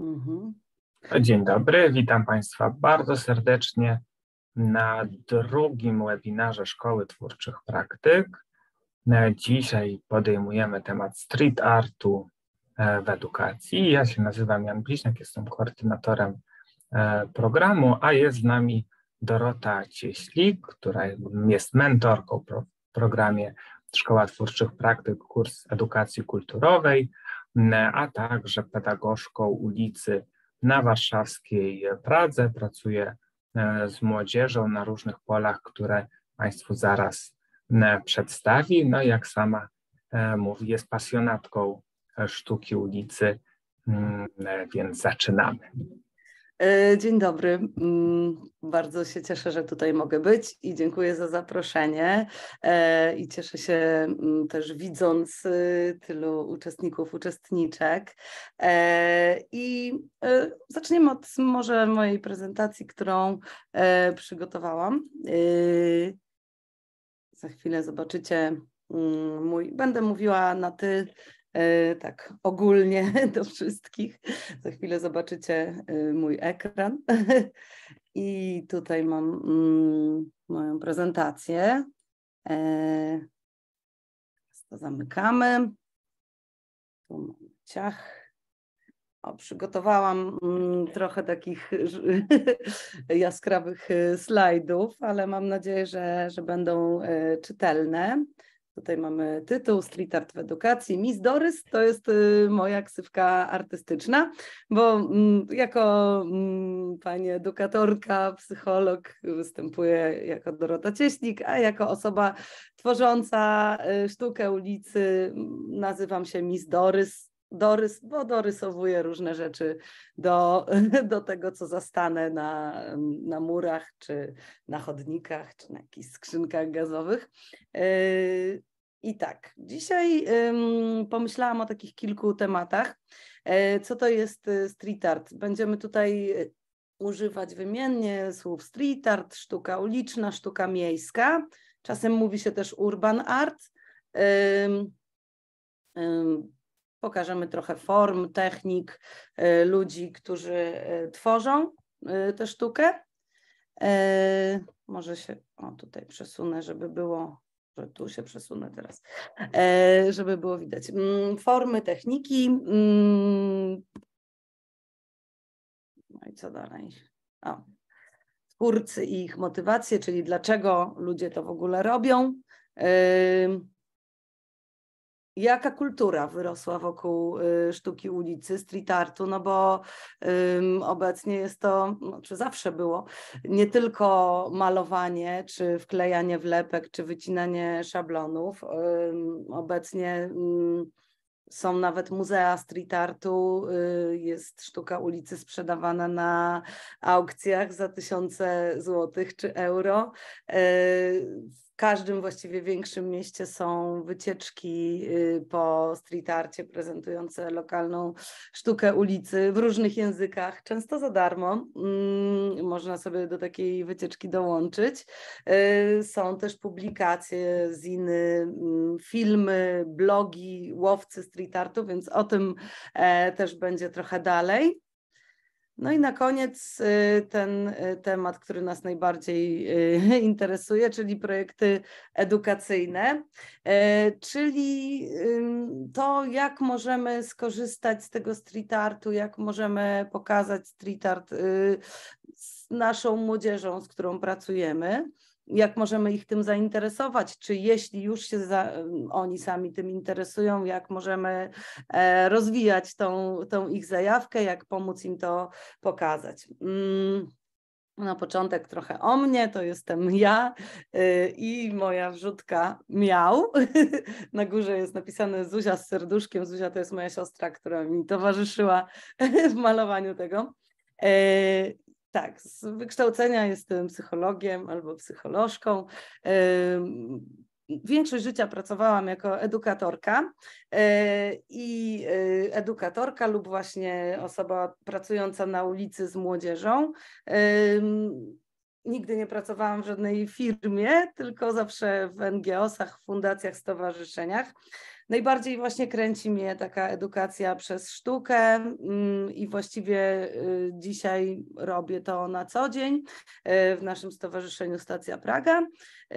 Mhm. Dzień dobry, witam Państwa bardzo serdecznie na drugim webinarze Szkoły Twórczych Praktyk. Dzisiaj podejmujemy temat street artu e, w edukacji. Ja się nazywam Jan Bliźniak, jestem koordynatorem e, programu, a jest z nami Dorota Cieślik, która jest mentorką w programie Szkoła Twórczych Praktyk, kurs edukacji kulturowej a także pedagogzką ulicy na warszawskiej Pradze. Pracuje z młodzieżą na różnych polach, które Państwu zaraz przedstawi. No jak sama e, mówi, jest pasjonatką e, sztuki ulicy, mm, więc zaczynamy. E, dzień dobry. Mm, bardzo się cieszę, że tutaj mogę być i dziękuję za zaproszenie. E, I cieszę się mm, też widząc y, tylu uczestników, uczestniczek. E, I zaczniemy od może mojej prezentacji, którą przygotowałam. Y, za chwilę zobaczycie mm, mój. Będę mówiła na ty E, tak ogólnie do wszystkich. Za chwilę zobaczycie e, mój ekran. I tutaj mam mm, moją prezentację. E, to zamykamy. Tu mamy ciach. O, przygotowałam mm, trochę takich jaskrawych slajdów, ale mam nadzieję, że, że będą czytelne. Tutaj mamy tytuł Street Art w Edukacji. Miss Doris to jest y, moja ksywka artystyczna, bo mm, jako mm, pani edukatorka, psycholog występuję jako Dorota Cieśnik, a jako osoba tworząca y, sztukę ulicy mm, nazywam się Miss Doris. Dorys, bo dorysowuję różne rzeczy do, do tego, co zastanę na, na murach, czy na chodnikach, czy na jakichś skrzynkach gazowych. Y, i tak, dzisiaj ym, pomyślałam o takich kilku tematach. E, co to jest y, street art? Będziemy tutaj y, używać wymiennie słów street art, sztuka uliczna, sztuka miejska. Czasem mówi się też urban art. Ym, ym, pokażemy trochę form, technik y, ludzi, którzy y, tworzą y, tę sztukę. E, może się o, tutaj przesunę, żeby było tu się przesunę teraz, e, żeby było widać. Mm, formy, techniki. Mm. No i co dalej? O. Twórcy i ich motywacje, czyli dlaczego ludzie to w ogóle robią jaka kultura wyrosła wokół y, sztuki ulicy, street artu, no bo um, obecnie jest to, no, czy zawsze było, nie tylko malowanie, czy wklejanie wlepek, czy wycinanie szablonów. Um, obecnie um, są nawet muzea street artu, y, jest sztuka ulicy sprzedawana na aukcjach za tysiące złotych czy euro y, każdym właściwie większym mieście są wycieczki y, po street arcie prezentujące lokalną sztukę ulicy w różnych językach, często za darmo. Mm, można sobie do takiej wycieczki dołączyć. Y, są też publikacje, ziny, mm, filmy, blogi, łowcy street artu, więc o tym e, też będzie trochę dalej. No i na koniec y, ten y, temat, który nas najbardziej y, interesuje, czyli projekty edukacyjne, czyli to, jak możemy skorzystać z tego street artu, jak możemy pokazać street art z naszą młodzieżą, z którą pracujemy jak możemy ich tym zainteresować, czy jeśli już się za, oni sami tym interesują, jak możemy e, rozwijać tą, tą ich zajawkę, jak pomóc im to pokazać. Mm, na początek trochę o mnie, to jestem ja y, i moja wrzutka Miał. Na górze jest napisane Zuzia z serduszkiem. Zuzia to jest moja siostra, która mi towarzyszyła w malowaniu tego. E, tak, z wykształcenia jestem psychologiem albo psycholożką. Większość życia pracowałam jako edukatorka e, i e, edukatorka lub właśnie osoba pracująca na ulicy z młodzieżą. Nigdy nie pracowałam w żadnej firmie, tylko zawsze w NGO-sach, fundacjach, stowarzyszeniach. Najbardziej właśnie kręci mnie taka edukacja przez sztukę mm, i właściwie y, dzisiaj robię to na co dzień y, w naszym stowarzyszeniu Stacja Praga, y,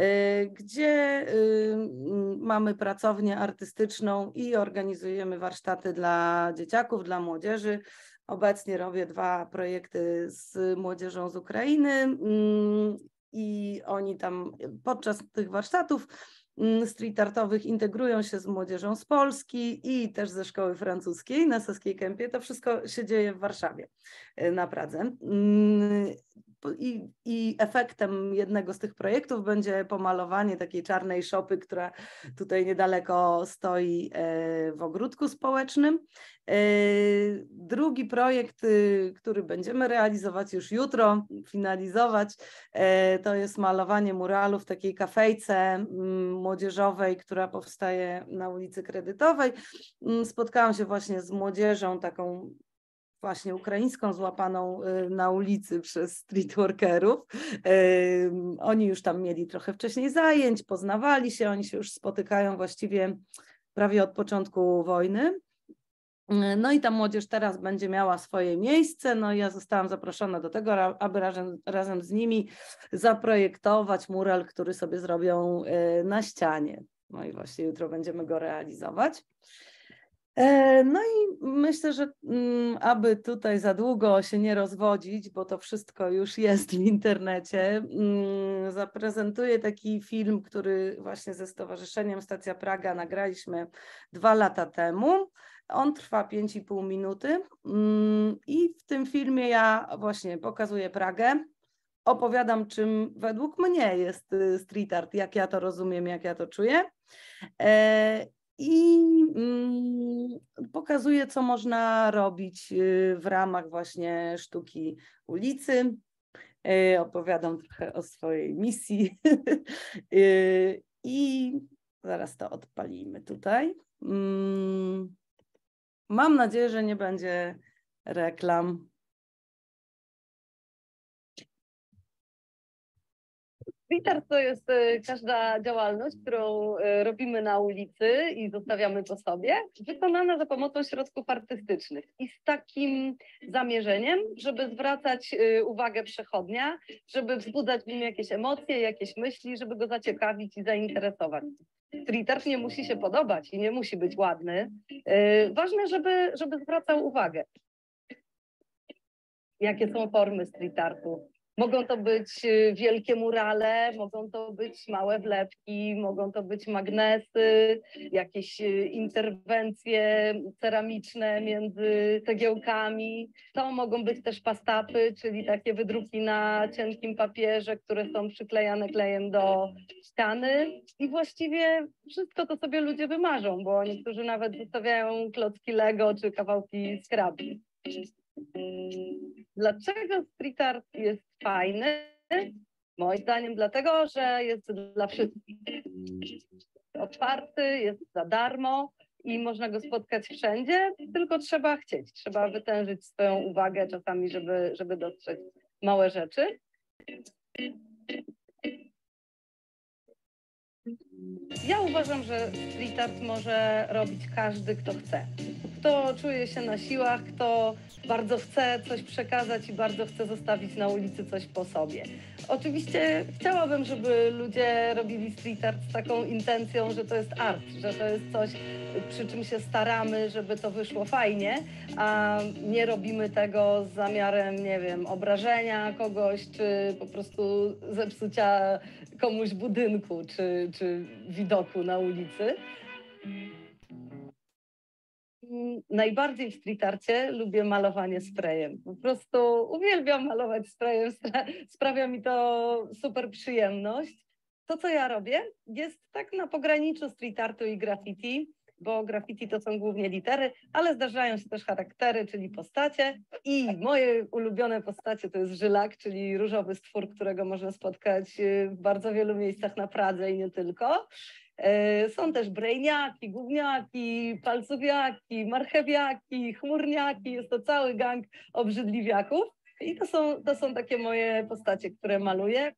gdzie mm, mamy pracownię artystyczną i organizujemy warsztaty dla dzieciaków, dla młodzieży. Obecnie robię dwa projekty z młodzieżą z Ukrainy mm, i oni tam podczas tych warsztatów Mm, street artowych integrują się z młodzieżą z Polski i też ze szkoły francuskiej na Saskiej Kępie. To wszystko się dzieje w Warszawie, e, na Pradze. Mm, I, I, efektem jednego z tych projektów będzie pomalowanie takiej czarnej szopy, która tutaj niedaleko stoi e, w ogródku społecznym. E, drugi projekt, y, który będziemy realizować już jutro, finalizować, to jest malowanie muralu w takiej kafejce mm, młodzieżowej, która powstaje na ulicy Kredytowej. Mm, spotkałam się właśnie z młodzieżą taką właśnie ukraińską, złapaną y, na ulicy przez streetworkerów. Oni już tam mieli trochę wcześniej zajęć, poznawali się, oni się już spotykają właściwie prawie od początku wojny. No i ta młodzież teraz będzie miała swoje miejsce. No i ja zostałam zaproszona do tego, aby razem, razem z nimi zaprojektować mural, który sobie zrobią y, na ścianie. No i właśnie jutro będziemy go realizować. E, no i myślę, że mm, aby tutaj za długo się nie rozwodzić, bo to wszystko już jest w internecie, mm, zaprezentuję taki film, który właśnie ze Stowarzyszeniem Stacja Praga nagraliśmy dwa lata temu. On trwa 5,5 minuty mm, i w tym filmie ja właśnie pokazuję Pragę, opowiadam, czym według mnie jest y, street art, jak ja to rozumiem, jak ja to czuję. E, I mm, pokazuję, co można robić y, w ramach właśnie sztuki ulicy. E, opowiadam trochę o swojej misji. Y, I zaraz to odpalimy tutaj. Mm. Mam nadzieję, że nie będzie reklam. Twitter to jest y, każda działalność, którą y, robimy na ulicy i zostawiamy po sobie, wykonana za pomocą środków artystycznych i z takim zamierzeniem, żeby zwracać y, uwagę przechodnia, żeby wzbudzać w nim jakieś emocje, jakieś myśli, żeby go zaciekawić i zainteresować. Streeter nie musi się podobać i nie musi być ładny. Y, ważne, żeby, żeby zwracał uwagę. Jakie są formy street artu? Mogą to być y, wielkie murale, mogą to być małe wlepki, mogą to być magnesy, jakieś y, interwencje ceramiczne między cegiełkami. To mogą być też pastapy, czyli takie wydruki na cienkim papierze, które są przyklejane klejem do ściany. I właściwie wszystko to sobie ludzie wymarzą, bo niektórzy nawet zostawiają klocki Lego czy kawałki skrabi. Dlaczego street art jest fajny? Moim zdaniem dlatego, że jest dla wszystkich otwarty, jest za darmo i można go spotkać wszędzie, tylko trzeba chcieć, trzeba wytężyć swoją uwagę czasami, żeby, żeby dostrzec małe rzeczy. Ja uważam, że street art może robić każdy, kto chce kto czuje się na siłach, kto bardzo chce coś przekazać i bardzo chce zostawić na ulicy coś po sobie. Oczywiście chciałabym, żeby ludzie robili street art z taką intencją, że to jest art, że to jest coś, przy czym się staramy, żeby to wyszło fajnie, a nie robimy tego z zamiarem, nie wiem, obrażenia kogoś, czy po prostu zepsucia komuś budynku, czy, czy widoku na ulicy najbardziej w street arcie lubię malowanie sprayem. Po prostu uwielbiam malować sprayem, sprawia mi to super przyjemność. To, co ja robię, jest tak na pograniczu street artu i graffiti, bo graffiti to są głównie litery, ale zdarzają się też charaktery, czyli postacie. I moje ulubione postacie to jest żylak, czyli różowy stwór, którego można spotkać y, w bardzo wielu miejscach na Pradze i nie tylko. E, są też brejniaki, gówniaki, palcowiaki, marchewiaki, chmurniaki. Jest to cały gang obrzydliwiaków. I to są, to są takie moje postacie, które maluję.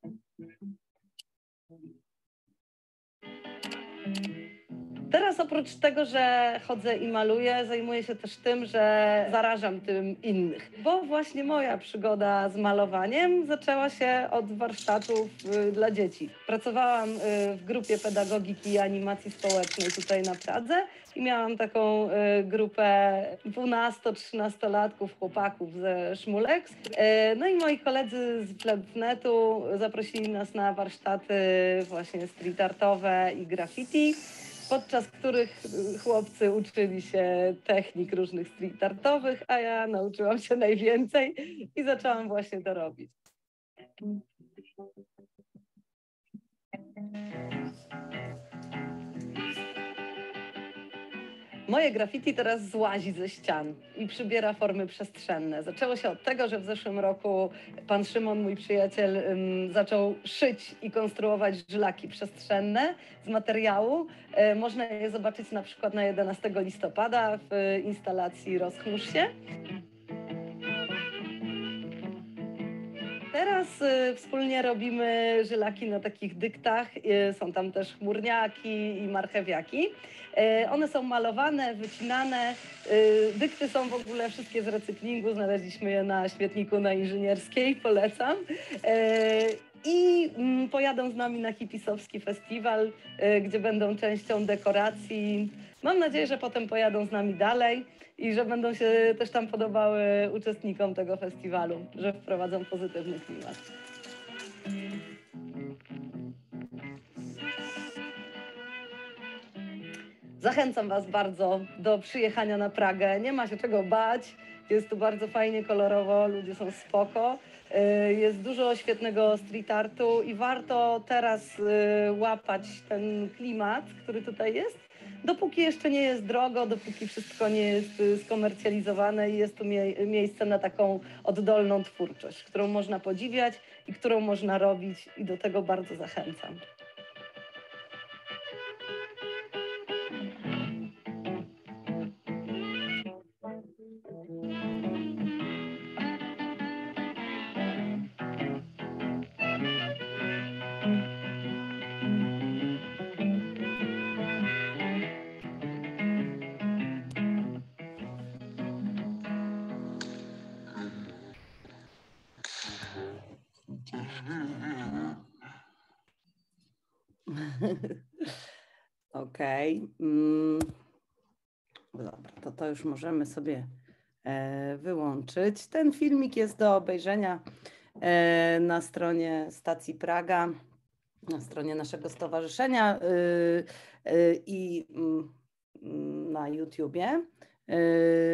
Teraz oprócz tego, że chodzę i maluję, zajmuję się też tym, że zarażam tym innych. Bo właśnie moja przygoda z malowaniem zaczęła się od warsztatów y, dla dzieci. Pracowałam y, w grupie pedagogiki i animacji społecznej tutaj na Pradze i miałam taką y, grupę 12-13-latków, chłopaków ze szmuleks. No i moi koledzy z Flebnetu zaprosili nas na warsztaty właśnie street artowe i graffiti podczas których chłopcy uczyli się technik różnych street artowych, a ja nauczyłam się najwięcej i zaczęłam właśnie to robić. Thank you. Moje graffiti teraz złazi ze ścian i przybiera formy przestrzenne. Zaczęło się od tego, że w zeszłym roku pan Szymon, mój przyjaciel, zaczął szyć i konstruować żylaki przestrzenne z materiału. E, można je zobaczyć na przykład na 11 listopada w instalacji Rozchmurz się. Teraz y, wspólnie robimy żylaki na takich dyktach. Y, są tam też chmurniaki i marchewiaki. Y, one są malowane, wycinane. Dykty są w ogóle wszystkie z recyklingu. Znaleźliśmy je na śmietniku na Inżynierskiej. Polecam. I mm, pojadą z nami na hipisowski festiwal, gdzie będą częścią dekoracji. Mam nadzieję, że potem pojadą z nami dalej i że będą się też tam podobały uczestnikom tego festiwalu, że wprowadzą pozytywny klimat. Zachęcam Was bardzo do przyjechania na Pragę. Nie ma się czego bać. Jest tu bardzo fajnie, kolorowo, ludzie są spoko. Y, jest dużo świetnego street artu i warto teraz y, łapać ten klimat, który tutaj jest dopóki jeszcze nie jest drogo, dopóki wszystko nie jest y, skomercjalizowane i jest tu mie miejsce na taką oddolną twórczość, którą można podziwiać i którą można robić i do tego bardzo zachęcam. Thank you. Okej. Okay. Mm. Dobra, to to już możemy sobie e, wyłączyć. Ten filmik jest do obejrzenia e, na stronie stacji Praga, na stronie naszego stowarzyszenia y, y, i mm, na YouTubie.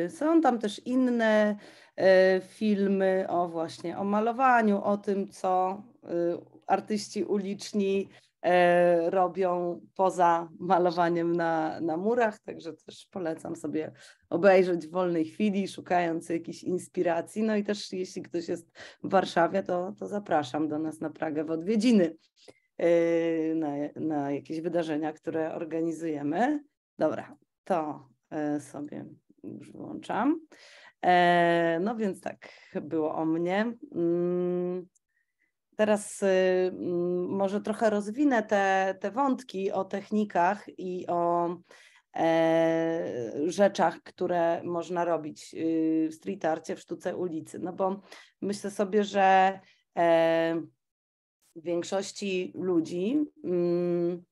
Y, są tam też inne e, filmy o właśnie o malowaniu, o tym, co artyści uliczni E, robią poza malowaniem na, na murach, także też polecam sobie obejrzeć w wolnej chwili, szukając jakichś inspiracji. No i też jeśli ktoś jest w Warszawie, to, to zapraszam do nas na Pragę w odwiedziny, e, na, na jakieś wydarzenia, które organizujemy. Dobra, to e, sobie już wyłączam. No więc tak było o mnie. Mm. Teraz y, mm, może trochę rozwinę te, te wątki o technikach i o e, rzeczach, które można robić y, w street arcie, w sztuce ulicy. No bo myślę sobie, że e, większości ludzi, mm,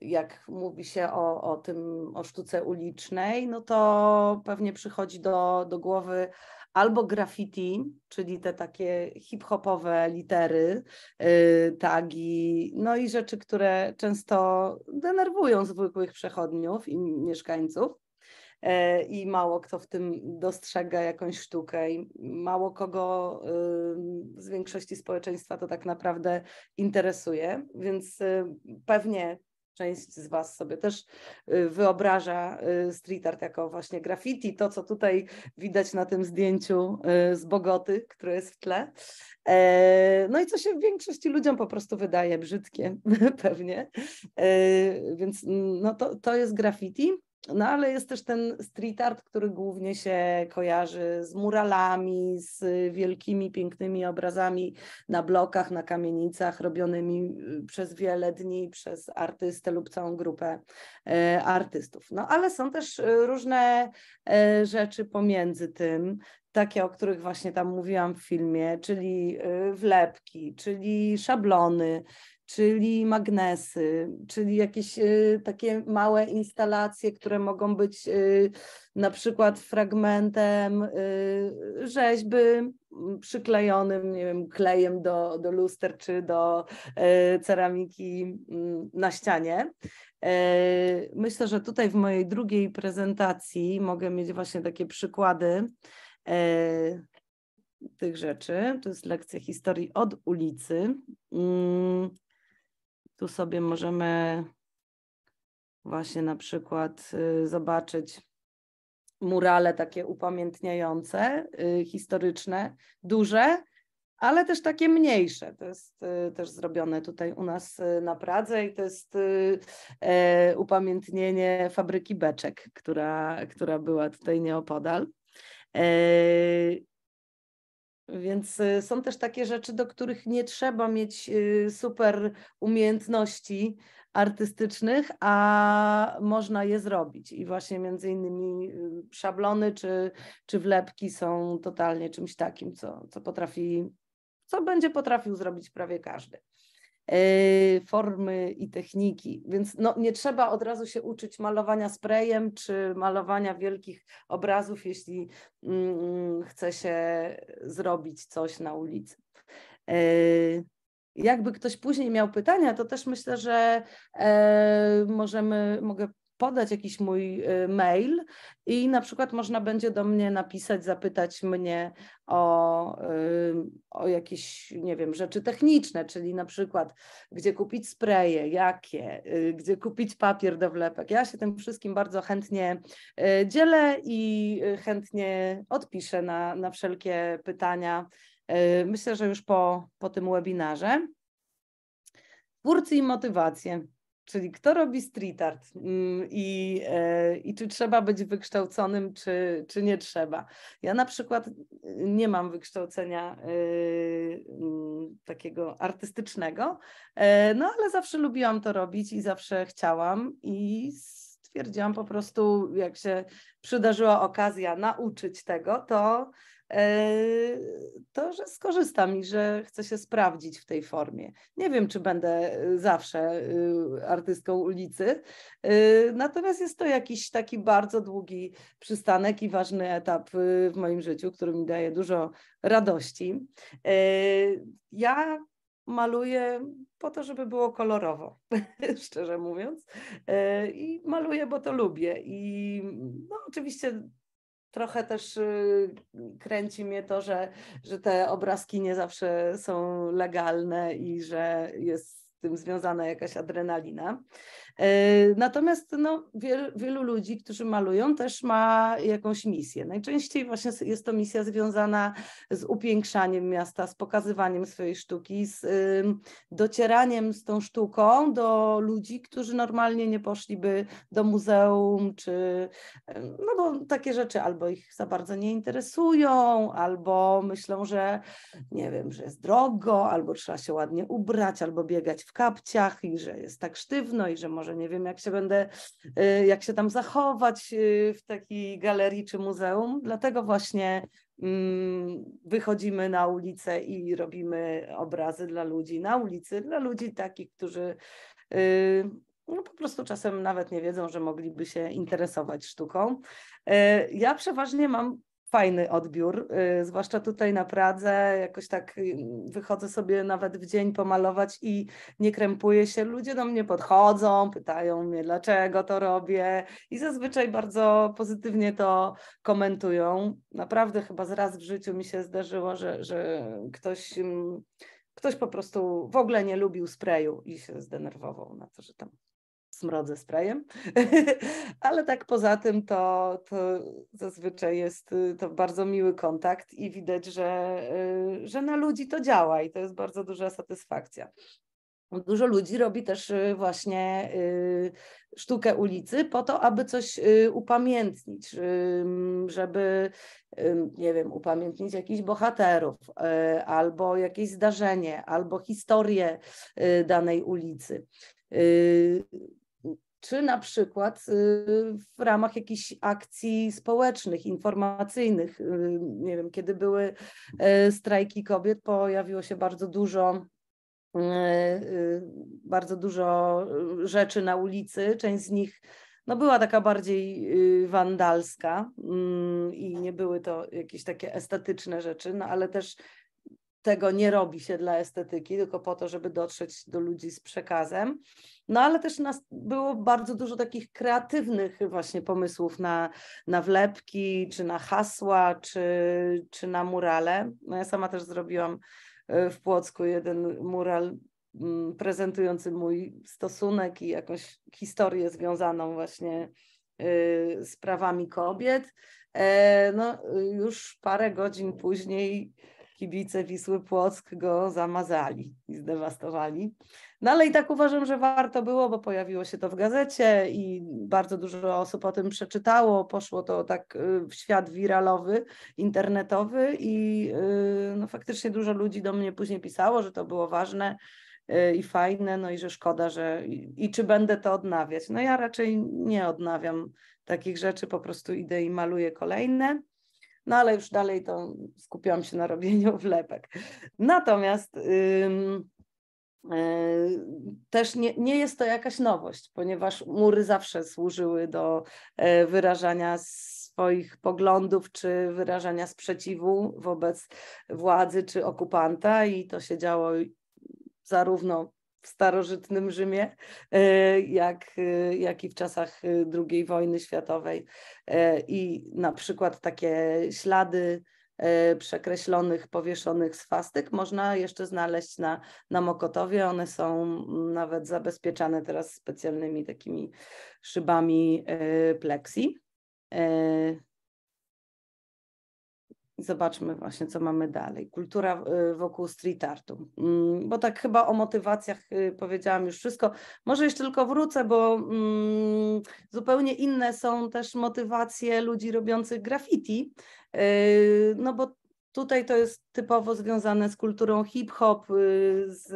jak mówi się o, o tym, o sztuce ulicznej, no to pewnie przychodzi do, do głowy albo graffiti, czyli te takie hip-hopowe litery, y, tagi, no i rzeczy, które często denerwują zwykłych przechodniów i mieszkańców. E, I mało kto w tym dostrzega jakąś sztukę, i mało kogo y, z większości społeczeństwa to tak naprawdę interesuje, więc y, pewnie część z Was sobie też y, wyobraża y, street art jako właśnie graffiti, to co tutaj widać na tym zdjęciu y, z Bogoty, które jest w tle. E, no i co się w większości ludziom po prostu wydaje brzydkie pewnie, e, więc mm, no to, to jest graffiti. No ale jest też ten street art, który głównie się kojarzy z muralami, z wielkimi, pięknymi obrazami na blokach, na kamienicach, robionymi y, przez wiele dni przez artystę lub całą grupę y, artystów. No ale są też y, różne rzeczy pomiędzy tym, takie, o których właśnie tam mówiłam w filmie, czyli wlepki, czyli szablony, czyli magnesy, czyli jakieś y, takie małe instalacje, które mogą być y, na przykład fragmentem y, rzeźby mm, przyklejonym, nie wiem, klejem do, do luster czy do ceramiki mm, na ścianie. E, myślę, że tutaj w mojej drugiej prezentacji mogę mieć właśnie takie przykłady e, tych rzeczy. To jest lekcja historii od ulicy. Mm, tu sobie możemy właśnie na przykład y, zobaczyć murale takie upamiętniające, y, historyczne, duże, ale też takie mniejsze. To jest y, też zrobione tutaj u nas na Pradze i to jest e, upamiętnienie fabryki beczek, która, która była tutaj nieopodal. E, więc y, są też takie rzeczy, do których nie trzeba mieć y, super umiejętności artystycznych, a można je zrobić. I właśnie między innymi y, szablony czy, czy wlepki są totalnie czymś takim, co, co potrafi, co będzie potrafił zrobić prawie każdy. Y, formy i techniki. Więc no, nie trzeba od razu się uczyć malowania sprayem czy malowania wielkich obrazów, jeśli mm, chce się zrobić coś na ulicy. Y, jakby ktoś później miał pytania, to też myślę, że e, możemy, mogę podać jakiś mój y, mail i na przykład można będzie do mnie napisać, zapytać mnie o, y, o jakieś, nie wiem, rzeczy techniczne, czyli na przykład gdzie kupić spreje, jakie, y, gdzie kupić papier do wlepek. Ja się tym wszystkim bardzo chętnie dzielę i chętnie odpiszę na, na wszelkie pytania. Myślę, że już po, po tym webinarze. Twórcy i motywacje. Czyli kto robi street art mm, i, e, i czy trzeba być wykształconym, czy, czy nie trzeba. Ja na przykład y, nie mam wykształcenia y, mm, takiego artystycznego, e, no ale zawsze lubiłam to robić i zawsze chciałam i stwierdziłam po prostu, jak się przydarzyła okazja nauczyć tego, to E, to że skorzystam i że chcę się sprawdzić w tej formie. Nie wiem, czy będę e, zawsze e, artystką ulicy, natomiast jest to jakiś taki bardzo długi przystanek i ważny etap w moim życiu, który mi daje dużo radości. Ja maluję po to, żeby było kolorowo, szczerze mówiąc. I maluję, bo to lubię. I no, oczywiście trochę też y, kręci mnie to, że, że te obrazki nie zawsze są legalne i że jest z tym związana jakaś adrenalina. Yy, natomiast no, wiel, wielu ludzi, którzy malują, też ma jakąś misję. Najczęściej właśnie jest to misja związana z upiększaniem miasta, z pokazywaniem swojej sztuki, z docieraniem z tą sztuką do ludzi, którzy normalnie nie poszliby do muzeum, czy no bo takie rzeczy albo ich za bardzo nie interesują, albo myślą, że nie wiem, że jest drogo, albo trzeba się ładnie ubrać, albo biegać w kapciach i że jest tak sztywno i że może może nie wiem, jak się będę, y, jak się tam zachować y, w takiej galerii czy muzeum. Dlatego właśnie mm, wychodzimy na ulicę i robimy obrazy dla ludzi na ulicy, dla ludzi takich, którzy y, no po prostu czasem nawet nie wiedzą, że mogliby się interesować sztuką. Ja przeważnie mam fajny odbiór, y, zwłaszcza tutaj na Pradze, jakoś tak y, wychodzę sobie nawet w dzień pomalować i nie krępuję się, ludzie do mnie podchodzą, pytają mnie dlaczego to robię i zazwyczaj bardzo pozytywnie to komentują. Naprawdę chyba z raz w życiu mi się zdarzyło, że, że ktoś, mm, ktoś po prostu w ogóle nie lubił sprayu i się zdenerwował na to, że tam smrodzę sprayem, ale tak poza tym to, to zazwyczaj jest y, to bardzo miły kontakt i widać, że, y, że na ludzi to działa i to jest bardzo duża satysfakcja. Dużo ludzi robi też y, właśnie sztukę ulicy po to, aby coś upamiętnić, żeby, nie wiem, upamiętnić jakichś bohaterów albo jakieś zdarzenie, albo historię danej ulicy czy na przykład y, w ramach jakichś akcji społecznych, informacyjnych. Y, nie wiem, kiedy były e, strajki kobiet, pojawiło się bardzo dużo y, bardzo dużo rzeczy na ulicy. Część z nich no była taka bardziej wandalska mm, i nie były to jakieś takie estetyczne rzeczy, no ale też tego nie robi się dla estetyki, tylko po to, żeby dotrzeć do ludzi z przekazem. No ale też nas było bardzo dużo takich kreatywnych właśnie pomysłów na, na wlepki, czy na hasła, czy, czy na murale. No ja sama też zrobiłam e, w Płocku jeden mural mm, prezentujący mój stosunek i jakąś historię związaną właśnie e, z prawami kobiet. E, no, już parę godzin później kibice Wisły Płock go zamazali i zdewastowali. No ale i tak uważam, że warto było, bo pojawiło się to w gazecie i bardzo dużo osób o tym przeczytało. Poszło to tak y, w świat wiralowy, internetowy i y, no, faktycznie dużo ludzi do mnie później pisało, że to było ważne y, i fajne, no i że szkoda, że i czy będę to odnawiać. No ja raczej nie odnawiam takich rzeczy, po prostu idę i maluję kolejne. No ale już dalej to skupiłam się na robieniu wlepek. Natomiast e, też nie, nie jest to jakaś nowość, ponieważ mury zawsze służyły do e, wyrażania swoich poglądów czy wyrażania sprzeciwu wobec władzy czy okupanta i to się działo zarówno w starożytnym Rzymie, e, jak, e, jak i w czasach e, II wojny światowej. I na przykład takie ślady przekreślonych, powieszonych swastyk można jeszcze znaleźć na, na Mokotowie. One są nawet zabezpieczane teraz specjalnymi takimi szybami plexi. Zobaczmy właśnie, co mamy dalej. Kultura y, wokół street artu. Mm, bo tak chyba o motywacjach y, powiedziałam już wszystko. Może jeszcze tylko wrócę, bo mm, zupełnie inne są też motywacje ludzi robiących graffiti. Y, no bo tutaj to jest typowo związane z kulturą hip-hop, z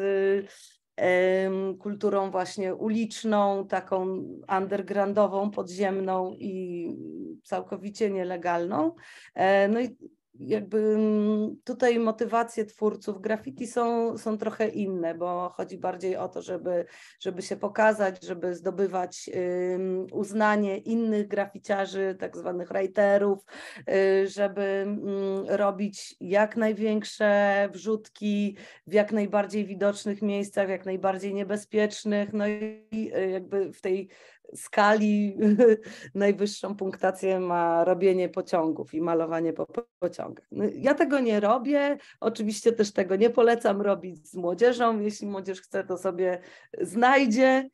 kulturą właśnie uliczną, taką undergroundową, podziemną i całkowicie nielegalną. E, no i jakby mm, tutaj motywacje twórców graffiti są, są trochę inne, bo chodzi bardziej o to, żeby, żeby się pokazać, żeby zdobywać uznanie innych graficiarzy, tak zwanych writerów, y, żeby mm, robić jak największe wrzutki w jak najbardziej widocznych miejscach, jak najbardziej niebezpiecznych, no i y, jakby w tej skali najwyższą punktację ma robienie pociągów i malowanie po pociągach. No, ja tego nie robię, oczywiście też tego nie polecam robić z młodzieżą. Jeśli młodzież chce, to sobie znajdzie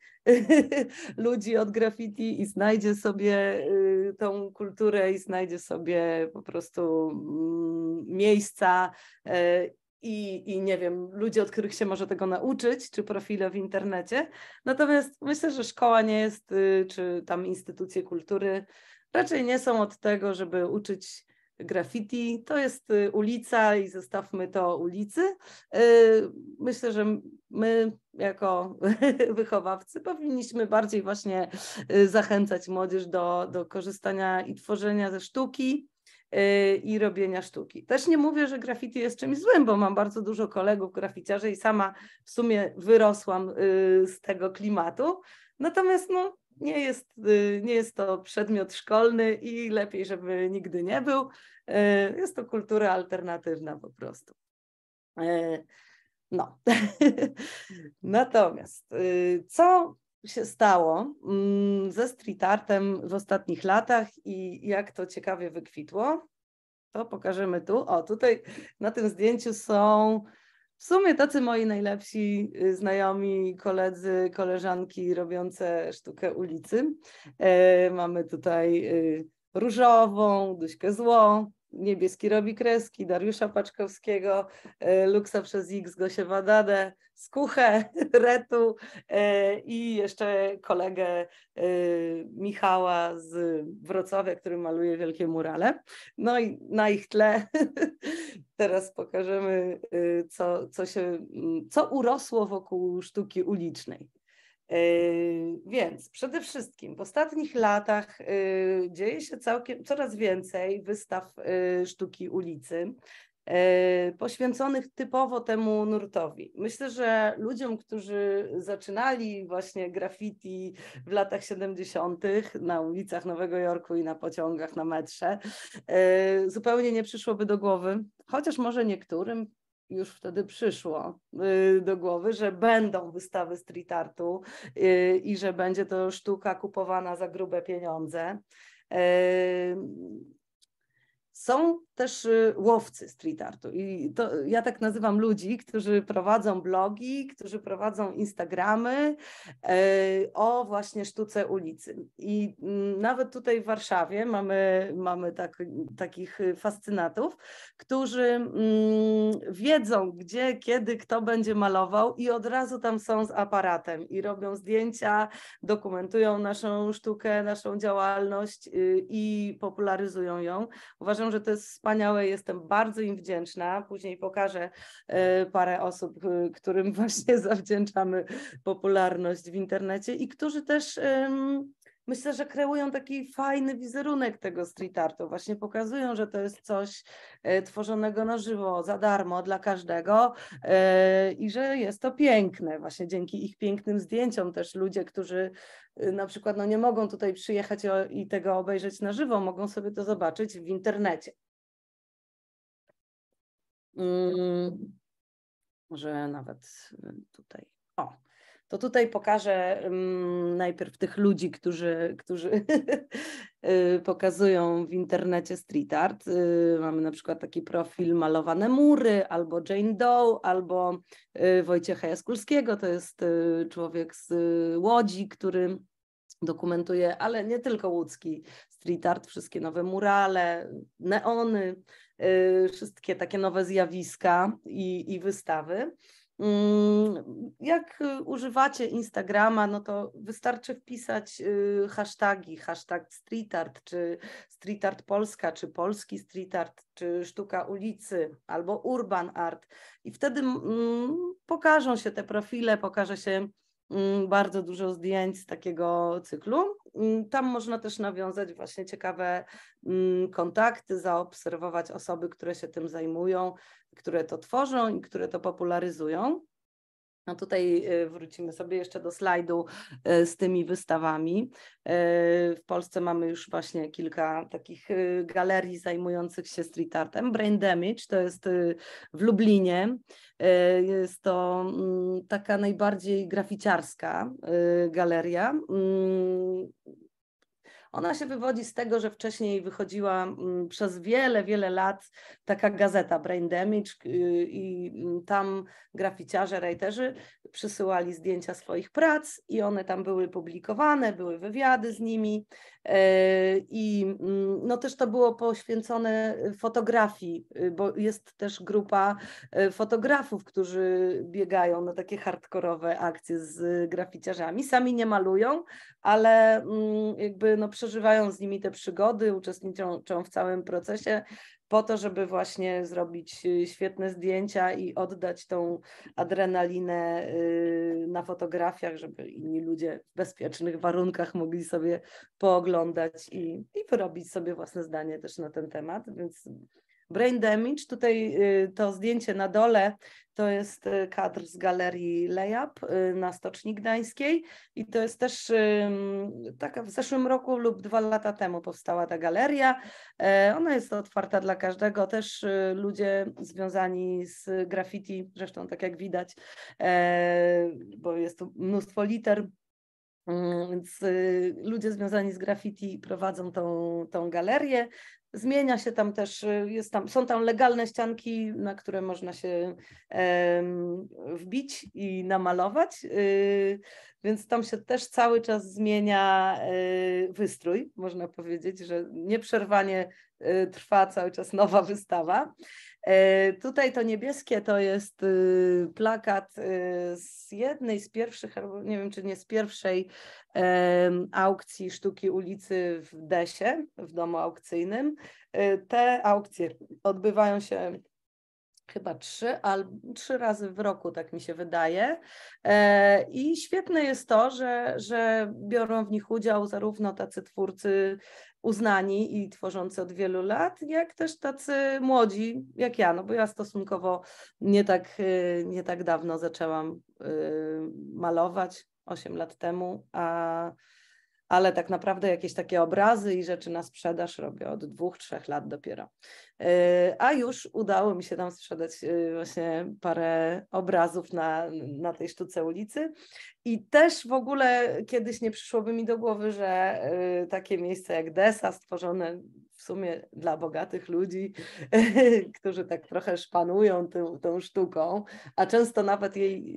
ludzi od graffiti i znajdzie sobie y, tą kulturę i znajdzie sobie po prostu mm, miejsca e, i, i nie wiem, ludzi, od których się może tego nauczyć, czy profile w internecie. Natomiast myślę, że szkoła nie jest, y, czy tam instytucje kultury raczej nie są od tego, żeby uczyć graffiti. To jest y, ulica i zostawmy to ulicy. Y, myślę, że my jako wychowawcy powinniśmy bardziej właśnie zachęcać młodzież do, do korzystania i tworzenia ze sztuki, Y, i robienia sztuki. Też nie mówię, że graffiti jest czymś złym, bo mam bardzo dużo kolegów graficiarzy i sama w sumie wyrosłam y, z tego klimatu. Natomiast no, nie, jest, y, nie jest to przedmiot szkolny i lepiej, żeby nigdy nie był. Jest to kultura alternatywna po prostu. No. Natomiast co się stało mm, ze street artem w ostatnich latach i jak to ciekawie wykwitło, to pokażemy tu. O, tutaj na tym zdjęciu są w sumie tacy moi najlepsi y, znajomi, koledzy, koleżanki robiące sztukę ulicy. E, mamy tutaj y, różową, Duśkę Zło, Niebieski robi kreski, Dariusza Paczkowskiego, e, Luksa przez X, Gosie Wadadę, Skuchę, Retu e, i jeszcze kolegę e, Michała z Wrocławia, który maluje wielkie murale. No i na ich tle teraz pokażemy, co, co, się, co urosło wokół sztuki ulicznej. Yy, więc przede wszystkim w ostatnich latach yy, dzieje się całkiem coraz więcej wystaw yy, sztuki ulicy poświęconych typowo temu nurtowi. Myślę, że ludziom, którzy zaczynali właśnie graffiti w latach 70. na ulicach Nowego Jorku i na pociągach, na metrze, zupełnie nie przyszłoby do głowy, chociaż może niektórym już wtedy przyszło y, do głowy, że będą wystawy street artu y, i że będzie to sztuka kupowana za grube pieniądze. Y, są też y, łowcy street artu i to ja tak nazywam ludzi, którzy prowadzą blogi, którzy prowadzą Instagramy e, o właśnie sztuce ulicy. I mm, nawet tutaj w Warszawie mamy, mamy tak, takich y, fascynatów, którzy mm, wiedzą, gdzie, kiedy, kto będzie malował i od razu tam są z aparatem i robią zdjęcia, dokumentują naszą sztukę, naszą działalność y, i popularyzują ją. Uważam, że to jest wspaniałe, jestem bardzo im wdzięczna. Później pokażę e, parę osób, e, którym właśnie zawdzięczamy popularność w internecie i którzy też myślę, że kreują taki fajny wizerunek tego street artu. Właśnie pokazują, że to jest coś e, tworzonego na żywo, za darmo dla każdego e, i że jest to piękne. Właśnie dzięki ich pięknym zdjęciom też ludzie, którzy e, na przykład no, nie mogą tutaj przyjechać i tego obejrzeć na żywo, mogą sobie to zobaczyć w internecie. Hmm, może nawet tutaj. O to tutaj pokażę mm, najpierw tych ludzi, którzy, którzy y, pokazują w internecie street art. Y, mamy na przykład taki profil Malowane Mury, albo Jane Doe, albo y, Wojciecha Jaskulskiego. To jest człowiek z Łodzi, który dokumentuje, ale nie tylko łódzki street art, wszystkie nowe murale, neony, wszystkie takie nowe zjawiska i, i wystawy. Mm, jak y, używacie Instagrama, no to wystarczy wpisać y, hashtagi hashtag street art, czy street art Polska, czy polski street art, czy sztuka ulicy, albo urban art. I wtedy pokażą się te profile, pokaże się mm, bardzo dużo zdjęć z takiego cyklu. Mm, tam można też nawiązać właśnie ciekawe mm, kontakty, zaobserwować osoby, które się tym zajmują, które to tworzą i które to popularyzują. No tutaj y, wrócimy sobie jeszcze do slajdu y, z tymi wystawami. Y, w Polsce mamy już właśnie kilka takich galerii zajmujących się street artem. Brain Damage to jest w Lublinie. Jest to mm, taka najbardziej graficiarska galeria mm, ona się wywodzi z tego, że wcześniej wychodziła mm, przez wiele, wiele lat taka gazeta Brain Damage y, i mm, tam graficiarze, writerzy przysyłali zdjęcia swoich prac i one tam były publikowane, były wywiady z nimi. E, I mm, no też to było poświęcone y, fotografii, y, bo jest też grupa y, fotografów, którzy biegają na takie hardkorowe akcje z graficiarzami. Sami nie malują, ale mm, jakby no przeżywają z nimi te przygody, uczestniczą w całym procesie po to, żeby właśnie zrobić y, świetne zdjęcia i oddać tą adrenalinę y, na fotografiach, żeby inni ludzie w bezpiecznych warunkach mogli sobie pooglądać i, i wyrobić sobie własne zdanie też na ten temat. Więc Brain Damage, tutaj y, to zdjęcie na dole to jest y, kadr z galerii Layup, y, na Stoczni Gdańskiej i to jest też taka w zeszłym roku lub dwa lata temu powstała ta galeria. E, ona jest otwarta dla każdego, też ludzie związani z graffiti, zresztą tak jak widać, e, bo jest tu mnóstwo liter, mm, więc ludzie związani z graffiti prowadzą tą, tą galerię. Zmienia się tam też, y, jest tam, są tam legalne ścianki, na które można się wbić i namalować, y, więc tam się też cały czas zmienia y, wystrój, można powiedzieć, że nieprzerwanie trwa cały czas nowa wystawa. E, tutaj to niebieskie to jest y, plakat y, z jednej z pierwszych, nie wiem czy nie z pierwszej aukcji sztuki ulicy w Desie, w domu aukcyjnym. E, te aukcje odbywają się chyba trzy, albo trzy razy w roku, tak mi się wydaje. E, I świetne jest to, że, że biorą w nich udział zarówno tacy twórcy uznani i tworzący od wielu lat, jak też tacy młodzi jak ja, no bo ja stosunkowo nie tak, y, nie tak dawno zaczęłam y, malować, 8 lat temu, a ale tak naprawdę jakieś takie obrazy i rzeczy na sprzedaż robię od dwóch, trzech lat dopiero. Y, a już udało mi się tam sprzedać y, właśnie parę obrazów na, na tej sztuce ulicy. I też w ogóle kiedyś nie przyszłoby mi do głowy, że y, takie miejsce jak Desa, stworzone w sumie dla bogatych ludzi, którzy tak trochę szpanują tą, tą sztuką, a często nawet jej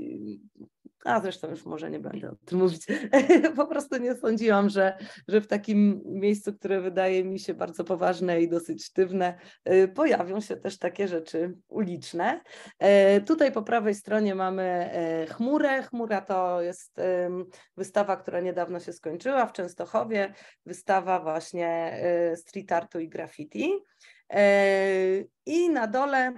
a zresztą już może nie będę o tym mówić. po prostu nie sądziłam, że, że w takim miejscu, które wydaje mi się bardzo poważne i dosyć sztywne, y, pojawią się też takie rzeczy uliczne. E, tutaj po prawej stronie mamy e, chmurę. Chmura to jest wystawa, która niedawno się skończyła w Częstochowie, wystawa właśnie e, street artu i graffiti. I na dole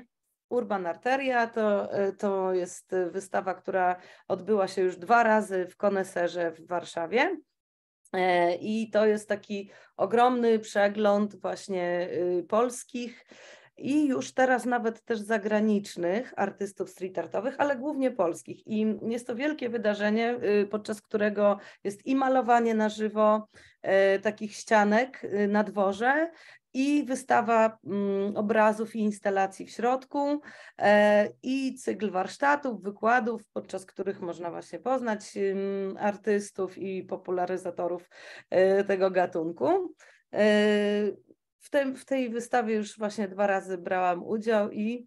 Urban Arteria to, e, to jest e, wystawa, która odbyła się już dwa razy w Koneserze w Warszawie. E, I to jest taki ogromny przegląd właśnie y, polskich i już teraz nawet też zagranicznych artystów street artowych, ale głównie polskich. I jest to wielkie wydarzenie, y, podczas którego jest i malowanie na żywo takich ścianek y, na dworze, i wystawa mm, obrazów i instalacji w środku e, i cykl warsztatów, wykładów, podczas których można właśnie poznać artystów i popularyzatorów e, tego gatunku. E, w, tym, w tej wystawie już właśnie dwa razy brałam udział i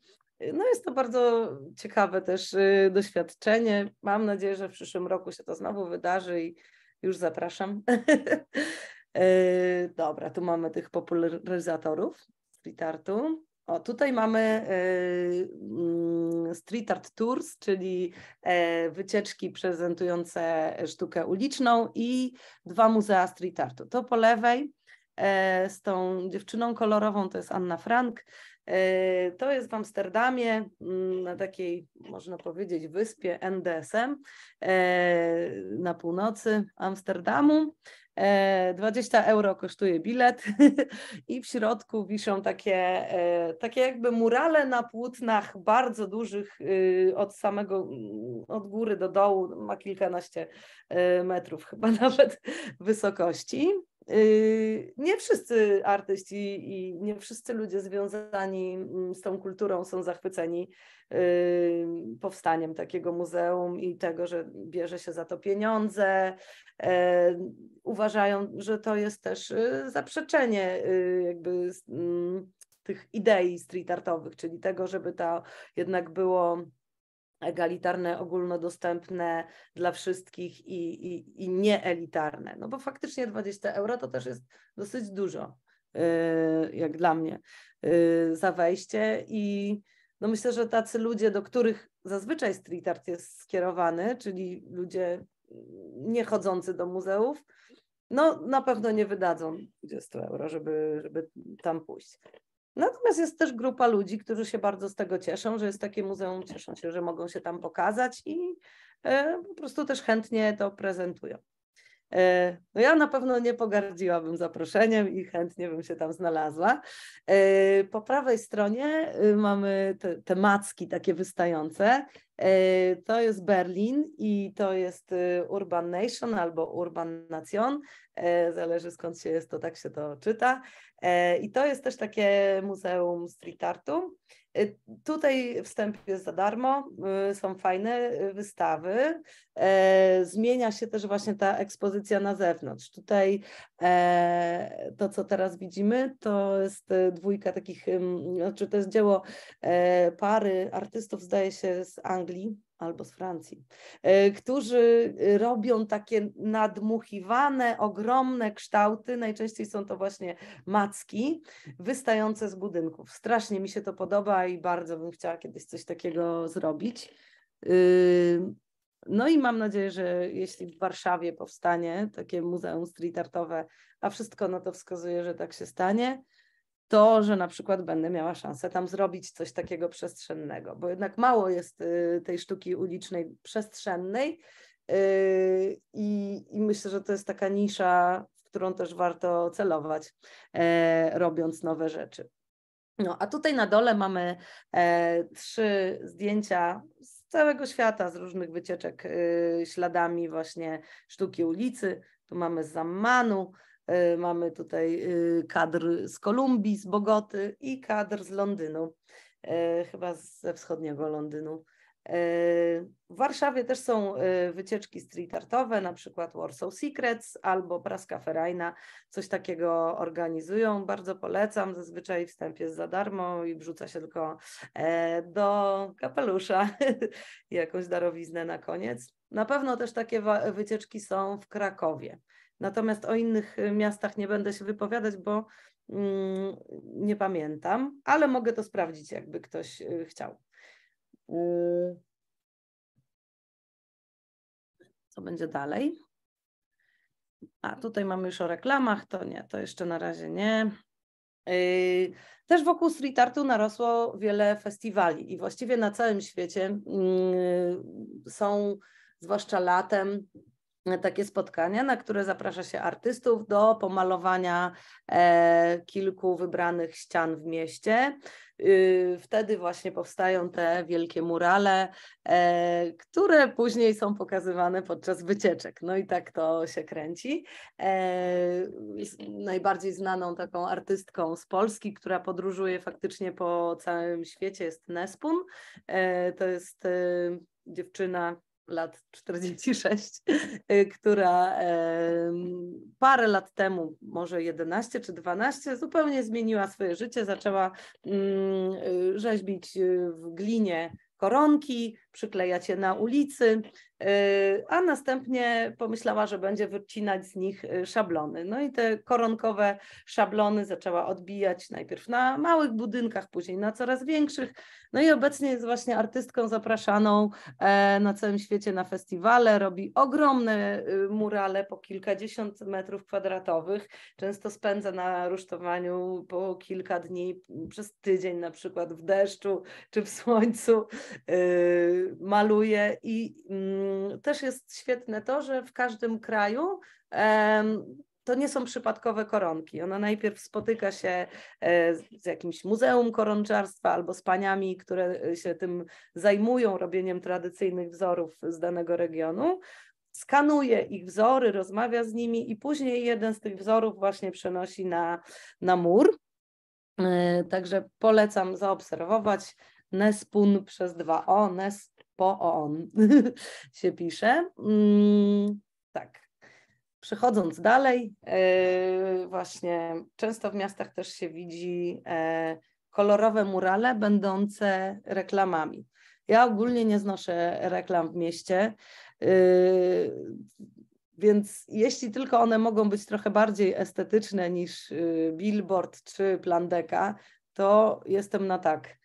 no jest to bardzo ciekawe też doświadczenie. Mam nadzieję, że w przyszłym roku się to znowu wydarzy i już zapraszam. Yy, dobra, tu mamy tych popularyzatorów street artu. O, tutaj mamy yy, Street Art Tours, czyli e, wycieczki prezentujące sztukę uliczną i dwa muzea street artu. To po lewej e, z tą dziewczyną kolorową, to jest Anna Frank. E, to jest w Amsterdamie, mm, na takiej, można powiedzieć, wyspie NDSM na północy Amsterdamu. 20 e, euro kosztuje bilet i w środku wiszą takie, e, takie jakby murale na płótnach bardzo dużych y, od samego, mm, od góry do dołu, ma kilkanaście e, metrów chyba nawet wysokości. Yy, nie wszyscy artyści i nie wszyscy ludzie związani mm, z tą kulturą są zachwyceni yy, powstaniem takiego muzeum i tego, że bierze się za to pieniądze. E, uważają, że to jest też y, zaprzeczenie y, jakby mm, tych idei street artowych, czyli tego, żeby to jednak było egalitarne, ogólnodostępne dla wszystkich i, i, i nieelitarne. No bo faktycznie 20 euro to też jest dosyć dużo, yy, jak dla mnie, yy, za wejście i no myślę, że tacy ludzie, do których zazwyczaj street art jest skierowany, czyli ludzie nie chodzący do muzeów, no na pewno nie wydadzą 20 euro, żeby, żeby tam pójść. Natomiast jest też grupa ludzi, którzy się bardzo z tego cieszą, że jest takie muzeum, cieszą się, że mogą się tam pokazać i e, po prostu też chętnie to prezentują. E, no ja na pewno nie pogardziłabym zaproszeniem i chętnie bym się tam znalazła. E, po prawej stronie y, mamy te, te macki takie wystające E, to jest Berlin i to jest y, Urban Nation albo Urban Nation, e, zależy skąd się jest, to tak się to czyta. E, I to jest też takie muzeum street artu. Tutaj wstęp jest za darmo, y, są fajne y, wystawy. Zmienia się też właśnie ta ekspozycja na zewnątrz. Tutaj E, to, co teraz widzimy, to jest e, dwójka takich, znaczy to jest dzieło e, pary artystów, zdaje się, z Anglii albo z Francji, którzy robią takie nadmuchiwane, ogromne kształty. Najczęściej są to właśnie macki wystające z budynków. Strasznie mi się to podoba i bardzo bym chciała kiedyś coś takiego zrobić. No i mam nadzieję, że jeśli w Warszawie powstanie takie muzeum street artowe, a wszystko na to wskazuje, że tak się stanie, to, że na przykład będę miała szansę tam zrobić coś takiego przestrzennego, bo jednak mało jest y, tej sztuki ulicznej przestrzennej y, i, i myślę, że to jest taka nisza, w którą też warto celować, e, robiąc nowe rzeczy. No, a tutaj na dole mamy e, trzy zdjęcia z całego świata, z różnych wycieczek y, śladami właśnie sztuki ulicy. Tu mamy z Zammanu, y, mamy tutaj y, kadr z Kolumbii, z Bogoty i kadr z Londynu, chyba ze wschodniego Londynu. W Warszawie też są y, wycieczki street artowe, na przykład Warsaw Secrets albo Praska Ferajna, coś takiego organizują. Bardzo polecam, zazwyczaj wstęp jest za darmo i wrzuca się tylko e, do kapelusza jakąś darowiznę na koniec. Na pewno też takie wycieczki są w Krakowie. Natomiast o innych y, miastach nie będę się wypowiadać, bo mm, nie pamiętam, ale mogę to sprawdzić, jakby ktoś y, chciał. Y, co będzie dalej? A tutaj mamy już o reklamach, to nie, to jeszcze na razie nie. Y, też wokół street artu narosło wiele festiwali i właściwie na całym świecie mm, są, zwłaszcza latem, takie spotkania, na które zaprasza się artystów do pomalowania e, kilku wybranych ścian w mieście. Y, wtedy właśnie powstają te wielkie murale, e, które później są pokazywane podczas wycieczek. No i tak to się kręci. E, najbardziej znaną taką artystką z Polski, która podróżuje faktycznie po całym świecie, jest Nespun. To jest y, dziewczyna lat 46, y, która parę lat temu, może 11 czy 12, zupełnie zmieniła swoje życie. Zaczęła mm, y, rzeźbić y, w glinie koronki, się na ulicy, y, a następnie pomyślała, że będzie wycinać z nich y, szablony. No i te koronkowe szablony zaczęła odbijać najpierw na małych budynkach, później na coraz większych. No i obecnie jest właśnie artystką zapraszaną e, na całym świecie na festiwale, robi ogromne y, murale po kilkadziesiąt metrów kwadratowych. Często spędza na rusztowaniu po kilka dni, przez tydzień na przykład w deszczu czy w słońcu maluje i mm, też jest świetne to, że w każdym kraju to nie są przypadkowe koronki. Ona najpierw spotyka się e, z jakimś muzeum koronczarstwa albo z paniami, które e, się tym zajmują, robieniem tradycyjnych wzorów z danego regionu. Skanuje ich wzory, rozmawia z nimi i później jeden z tych wzorów właśnie przenosi na, na mur. E, także polecam zaobserwować Nespun przez dwa O, Nes po on się pisze. Mm, tak. Przechodząc dalej, e, właśnie często w miastach też się widzi e, kolorowe murale będące reklamami. Ja ogólnie nie znoszę reklam w mieście, e, więc jeśli tylko one mogą być trochę bardziej estetyczne niż billboard czy plandeka, to jestem na tak.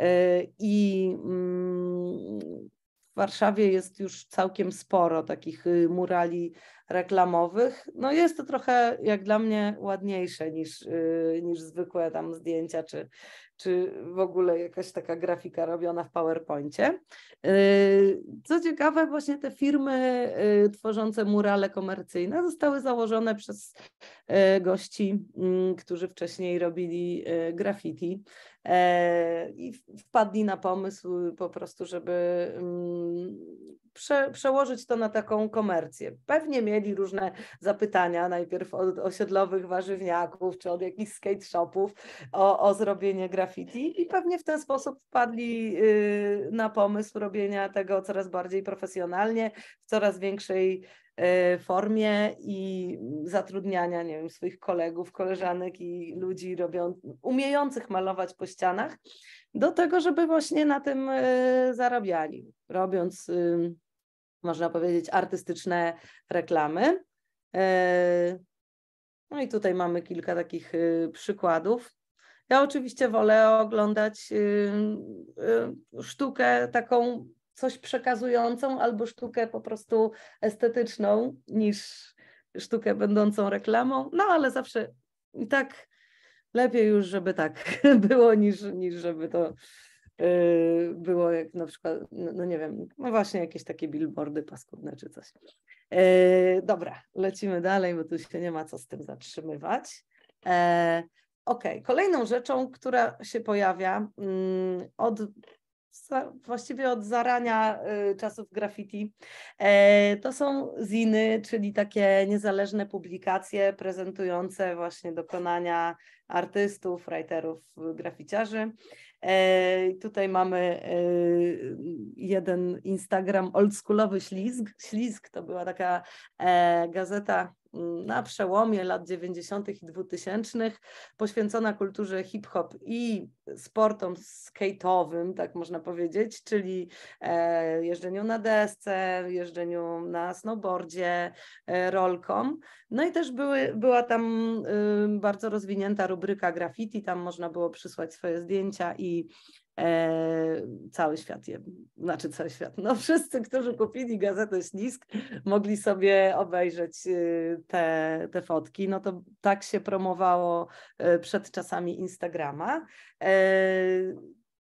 E, I mm, w Warszawie jest już całkiem sporo takich y, murali reklamowych. No jest to trochę jak dla mnie ładniejsze niż, y, niż zwykłe tam zdjęcia, czy, czy w ogóle jakaś taka grafika robiona w PowerPoincie. Y, co ciekawe, właśnie te firmy tworzące murale komercyjne zostały założone przez gości, mm, którzy wcześniej robili graffiti E, i wpadli na pomysł po prostu, żeby mm, prze, przełożyć to na taką komercję. Pewnie mieli różne zapytania najpierw od osiedlowych warzywniaków czy od jakichś skate shopów o, o zrobienie graffiti i pewnie w ten sposób wpadli y, na pomysł robienia tego coraz bardziej profesjonalnie, w coraz większej E, formie i zatrudniania, nie wiem, swoich kolegów, koleżanek i ludzi robią, umiejących malować po ścianach, do tego, żeby właśnie na tym e, zarabiali, robiąc, y, można powiedzieć, artystyczne reklamy. E, no i tutaj mamy kilka takich y, przykładów. Ja oczywiście wolę oglądać y, sztukę taką coś przekazującą albo sztukę po prostu estetyczną niż sztukę będącą reklamą, no ale zawsze i tak lepiej już, żeby tak było, niż, niż żeby to y, było jak na przykład, no, no, nie wiem, no właśnie jakieś takie billboardy paskudne czy coś. Y, dobra, lecimy dalej, bo tu się nie ma co z tym zatrzymywać. E, OK, kolejną rzeczą, która się pojawia mm, od właściwie od zarania y, czasów graffiti. E, to są ziny, czyli takie niezależne publikacje prezentujące właśnie dokonania artystów, writerów, graficiarzy. E, tutaj mamy y, jeden Instagram oldschoolowy Ślizg. Ślizg to była taka e, gazeta na przełomie lat 90. i 2000 poświęcona kulturze hip-hop i sportom skate'owym, tak można powiedzieć, czyli e, jeżdżeniu na desce, jeżdżeniu na snowboardzie, e, rolkom. No i też były, była tam y, bardzo rozwinięta rubryka graffiti, tam można było przysłać swoje zdjęcia i E, cały świat je, znaczy cały świat, no wszyscy, którzy kupili gazetę Ślisk, mogli sobie obejrzeć y, te, te fotki, no to tak się promowało y, przed czasami Instagrama. E,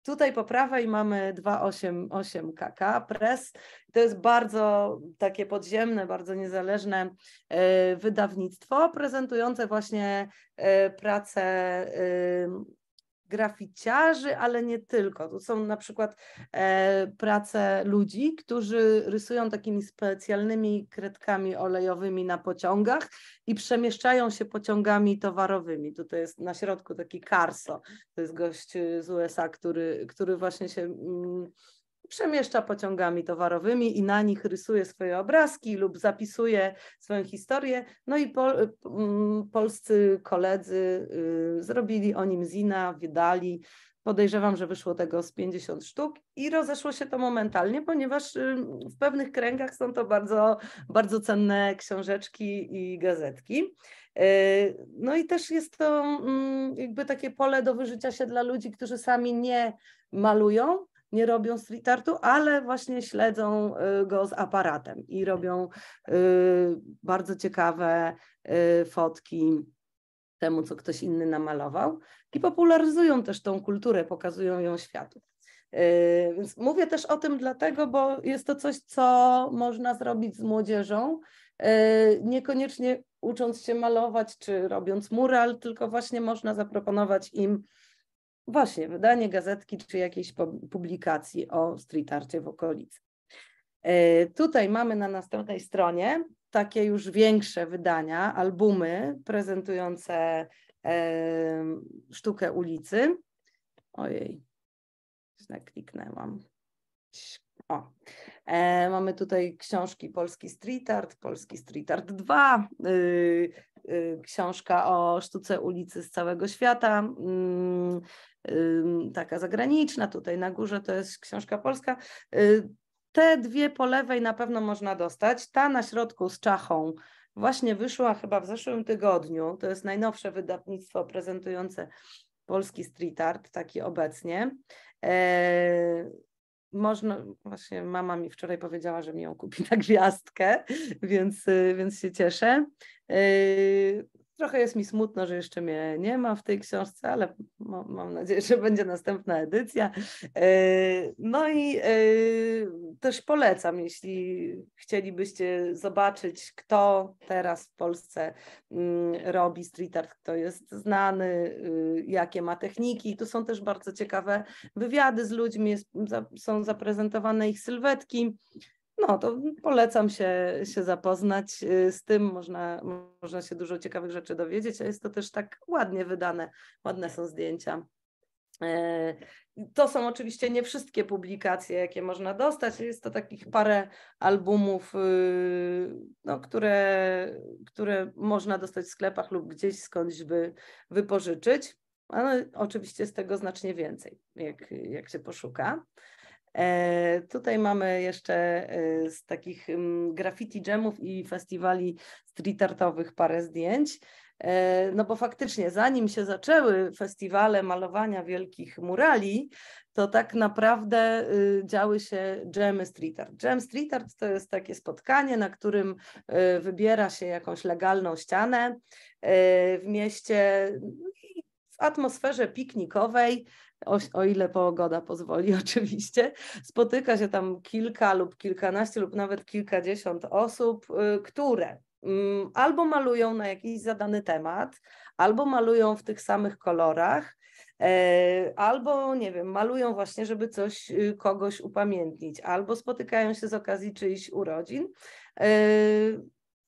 tutaj po prawej mamy 288 KK Press. To jest bardzo takie podziemne, bardzo niezależne y, wydawnictwo prezentujące właśnie pracę graficiarzy, ale nie tylko. Tu są na przykład e, prace ludzi, którzy rysują takimi specjalnymi kredkami olejowymi na pociągach i przemieszczają się pociągami towarowymi. Tutaj jest na środku taki Carso, to jest gość e, z USA, który, który właśnie się... Mm, przemieszcza pociągami towarowymi i na nich rysuje swoje obrazki lub zapisuje swoją historię. No i pol, mm, polscy koledzy y, zrobili o nim zina, wydali. Podejrzewam, że wyszło tego z 50 sztuk i rozeszło się to momentalnie, ponieważ y, w pewnych kręgach są to bardzo, bardzo cenne książeczki i gazetki. Y, no i też jest to mm, jakby takie pole do wyżycia się dla ludzi, którzy sami nie malują, nie robią street artu, ale właśnie śledzą y, go z aparatem i robią y, bardzo ciekawe y, fotki temu, co ktoś inny namalował i popularyzują też tą kulturę, pokazują ją światu. Więc mówię też o tym dlatego, bo jest to coś, co można zrobić z młodzieżą, niekoniecznie ucząc się malować czy robiąc mural, tylko właśnie można zaproponować im Właśnie, wydanie gazetki czy jakiejś publikacji o street arcie w okolicy. E, tutaj mamy na następnej stronie takie już większe wydania, albumy prezentujące e, sztukę ulicy. Ojej, źle kliknęłam. O. E, mamy tutaj książki Polski Street Art, Polski Street Art 2, y, y, książka o sztuce ulicy z całego świata, y, taka zagraniczna, tutaj na górze to jest książka polska. Y, te dwie po lewej na pewno można dostać. Ta na środku z czachą właśnie wyszła chyba w zeszłym tygodniu. To jest najnowsze wydawnictwo prezentujące polski street art, taki obecnie. E, można, właśnie mama mi wczoraj powiedziała, że mi ją kupi na gwiazdkę, więc, y, więc się cieszę. Y, Trochę jest mi smutno, że jeszcze mnie nie ma w tej książce, ale mam nadzieję, że będzie następna edycja. E, no i e, też polecam, jeśli chcielibyście zobaczyć, kto teraz w Polsce mm, robi street art, kto jest znany, y, jakie ma techniki. Tu są też bardzo ciekawe wywiady z ludźmi, są zaprezentowane ich sylwetki no to polecam się, się zapoznać y, z tym, można, można się dużo ciekawych rzeczy dowiedzieć, a jest to też tak ładnie wydane, ładne są zdjęcia. E, to są oczywiście nie wszystkie publikacje, jakie można dostać. Jest to takich parę albumów, y, no, które, które można dostać w sklepach lub gdzieś skądś by wypożyczyć. Ale oczywiście z tego znacznie więcej, jak, jak się poszuka. E, tutaj mamy jeszcze e, z takich graffiti jamów i festiwali street artowych parę zdjęć. E, no bo faktycznie, zanim się zaczęły festiwale malowania wielkich murali, to tak naprawdę y, działy się dżemy street art. Jam street art to jest takie spotkanie, na którym y, wybiera się jakąś legalną ścianę y, w mieście no w atmosferze piknikowej o, o, ile pogoda pozwoli oczywiście. Spotyka się tam kilka lub kilkanaście lub nawet kilkadziesiąt osób, y, które mm, albo malują na jakiś zadany temat, albo malują w tych samych kolorach, e, albo nie wiem, malują właśnie, żeby coś y, kogoś upamiętnić, albo spotykają się z okazji czyichś urodzin. E,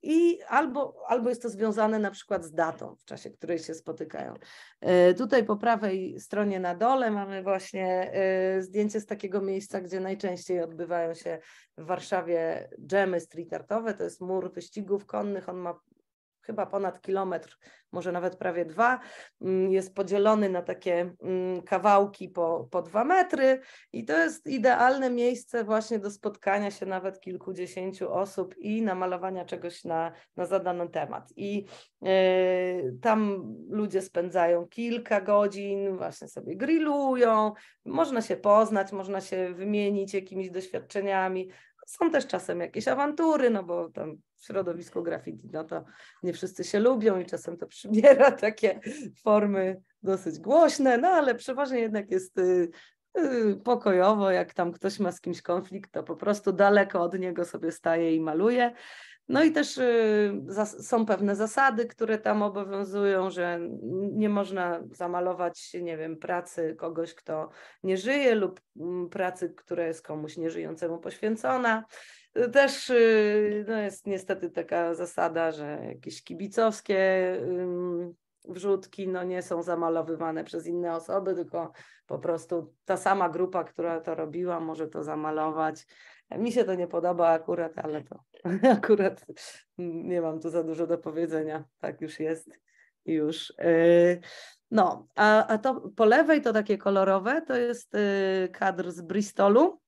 i albo, albo jest to związane na przykład z datą, w czasie której się spotykają. E, tutaj po prawej stronie na dole mamy właśnie e, zdjęcie z takiego miejsca, gdzie najczęściej odbywają się w Warszawie dżemy street artowe. To jest mur wyścigów konnych, on ma chyba ponad kilometr, może nawet prawie dwa, mm, jest podzielony na takie mm, kawałki po, po dwa metry i to jest idealne miejsce właśnie do spotkania się nawet kilkudziesięciu osób i namalowania czegoś na, na zadany temat. I yy, tam ludzie spędzają kilka godzin, właśnie sobie grillują, można się poznać, można się wymienić jakimiś doświadczeniami, są też czasem jakieś awantury, no bo tam w środowisku graffiti, no to nie wszyscy się lubią i czasem to przybiera takie formy dosyć głośne, no ale przeważnie jednak jest y, y, pokojowo, jak tam ktoś ma z kimś konflikt, to po prostu daleko od niego sobie staje i maluje. No i też y, są pewne zasady, które tam obowiązują, że nie można zamalować, nie wiem, pracy kogoś, kto nie żyje lub mm, pracy, która jest komuś nieżyjącemu poświęcona. Y, też y, no jest niestety taka zasada, że jakieś kibicowskie wrzutki no nie są zamalowywane przez inne osoby, tylko po prostu ta sama grupa, która to robiła, może to zamalować. Mi się to nie podoba akurat, ale to akurat nie mam tu za dużo do powiedzenia. Tak już jest już. Y, no, a, a to po lewej to takie kolorowe, to jest y, kadr z Bristolu,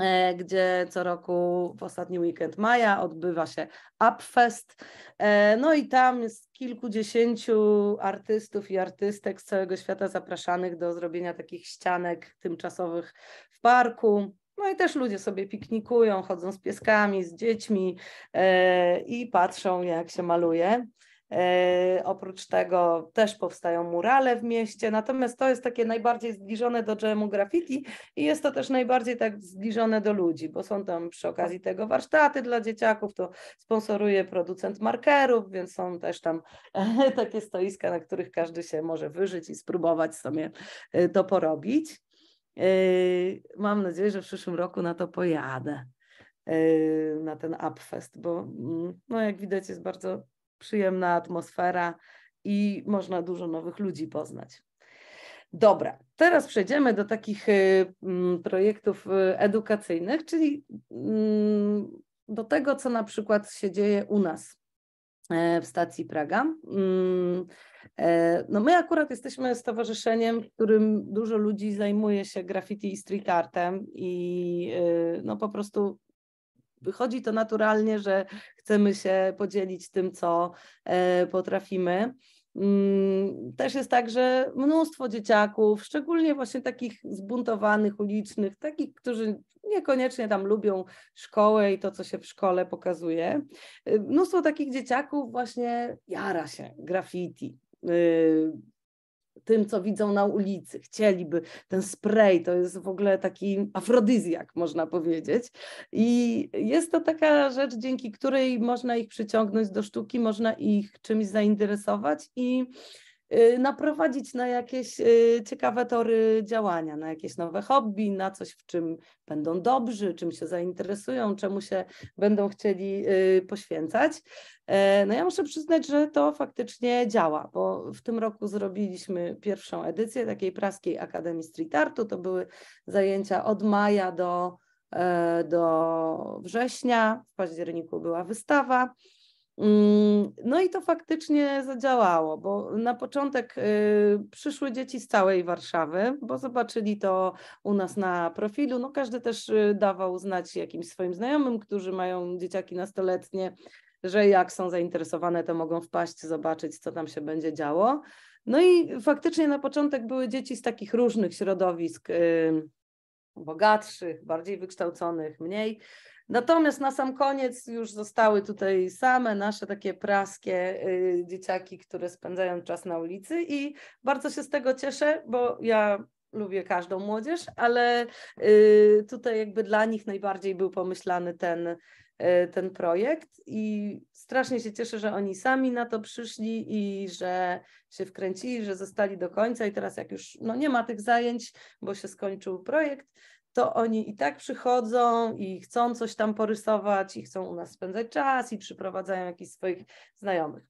y, gdzie co roku w ostatni weekend maja odbywa się Upfest. No i tam jest kilkudziesięciu artystów i artystek z całego świata zapraszanych do zrobienia takich ścianek tymczasowych w parku no i też ludzie sobie piknikują, chodzą z pieskami, z dziećmi e, i patrzą, jak się maluje. E, oprócz tego też powstają murale w mieście, natomiast to jest takie najbardziej zbliżone do jamu graffiti i jest to też najbardziej tak zbliżone do ludzi, bo są tam przy okazji tego warsztaty dla dzieciaków, to sponsoruje producent markerów, więc są też tam takie stoiska, na których każdy się może wyżyć i spróbować sobie e, to porobić. Yy, mam nadzieję, że w przyszłym roku na to pojadę, yy, na ten Upfest, bo mm, no, jak widać jest bardzo przyjemna atmosfera i można dużo nowych ludzi poznać. Dobra, teraz przejdziemy do takich yy, mm, projektów edukacyjnych, czyli mm, do tego, co na przykład się dzieje u nas E, w stacji Praga. Mm, e, no my akurat jesteśmy stowarzyszeniem, w którym dużo ludzi zajmuje się graffiti i street artem i e, no po prostu wychodzi to naturalnie, że chcemy się podzielić tym, co potrafimy. Mm, też jest tak, że mnóstwo dzieciaków, szczególnie właśnie takich zbuntowanych, ulicznych, takich, którzy niekoniecznie tam lubią szkołę i to, co się w szkole pokazuje. Y, mnóstwo takich dzieciaków właśnie jara się graffiti, y, tym, co widzą na ulicy. Chcieliby ten spray, to jest w ogóle taki afrodyzjak, można powiedzieć. I jest to taka rzecz, dzięki której można ich przyciągnąć do sztuki, można ich czymś zainteresować i Y, naprowadzić na jakieś y, ciekawe tory działania, na jakieś nowe hobby, na coś, w czym będą dobrzy, czym się zainteresują, czemu się będą chcieli y, poświęcać. E, no ja muszę przyznać, że to faktycznie działa, bo w tym roku zrobiliśmy pierwszą edycję takiej praskiej Akademii Street Artu. To były zajęcia od maja do, e, do września. W październiku była wystawa. Mm, no i to faktycznie zadziałało, bo na początek y, przyszły dzieci z całej Warszawy, bo zobaczyli to u nas na profilu. No każdy też y, dawał znać jakimś swoim znajomym, którzy mają dzieciaki nastoletnie, że jak są zainteresowane, to mogą wpaść, zobaczyć, co tam się będzie działo. No i faktycznie na początek były dzieci z takich różnych środowisk y, bogatszych, bardziej wykształconych, mniej. Natomiast na sam koniec już zostały tutaj same nasze takie praskie y, dzieciaki, które spędzają czas na ulicy i bardzo się z tego cieszę, bo ja lubię każdą młodzież, ale y, tutaj jakby dla nich najbardziej był pomyślany ten, y, ten projekt i strasznie się cieszę, że oni sami na to przyszli i że się wkręcili, że zostali do końca i teraz jak już no, nie ma tych zajęć, bo się skończył projekt, to oni i tak przychodzą i chcą coś tam porysować, i chcą u nas spędzać czas, i przyprowadzają jakichś swoich znajomych.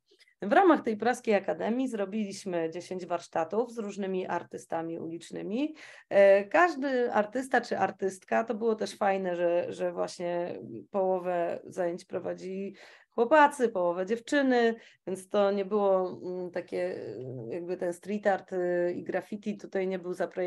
W ramach tej Praskiej Akademii zrobiliśmy 10 warsztatów z różnymi artystami ulicznymi. E, każdy artysta czy artystka, to było też fajne, że, że właśnie połowę zajęć prowadzili chłopacy, połowę dziewczyny, więc to nie było mm, takie, y, jakby ten street art y, i graffiti tutaj nie był zapre,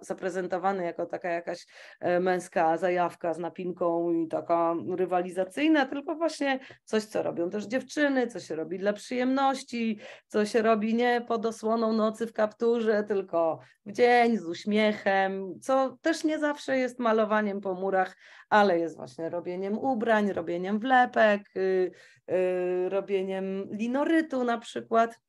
zaprezentowany jako taka jakaś e, męska zajawka z napinką i taka rywalizacyjna, tylko właśnie coś, co robią też dziewczyny, co się robi dla przyjemności, co się robi nie pod osłoną nocy w kapturze, tylko w dzień z uśmiechem, co też nie zawsze jest malowaniem po murach, ale jest właśnie robieniem ubrań, robieniem wlepek, y, Y, robieniem linorytu na przykład.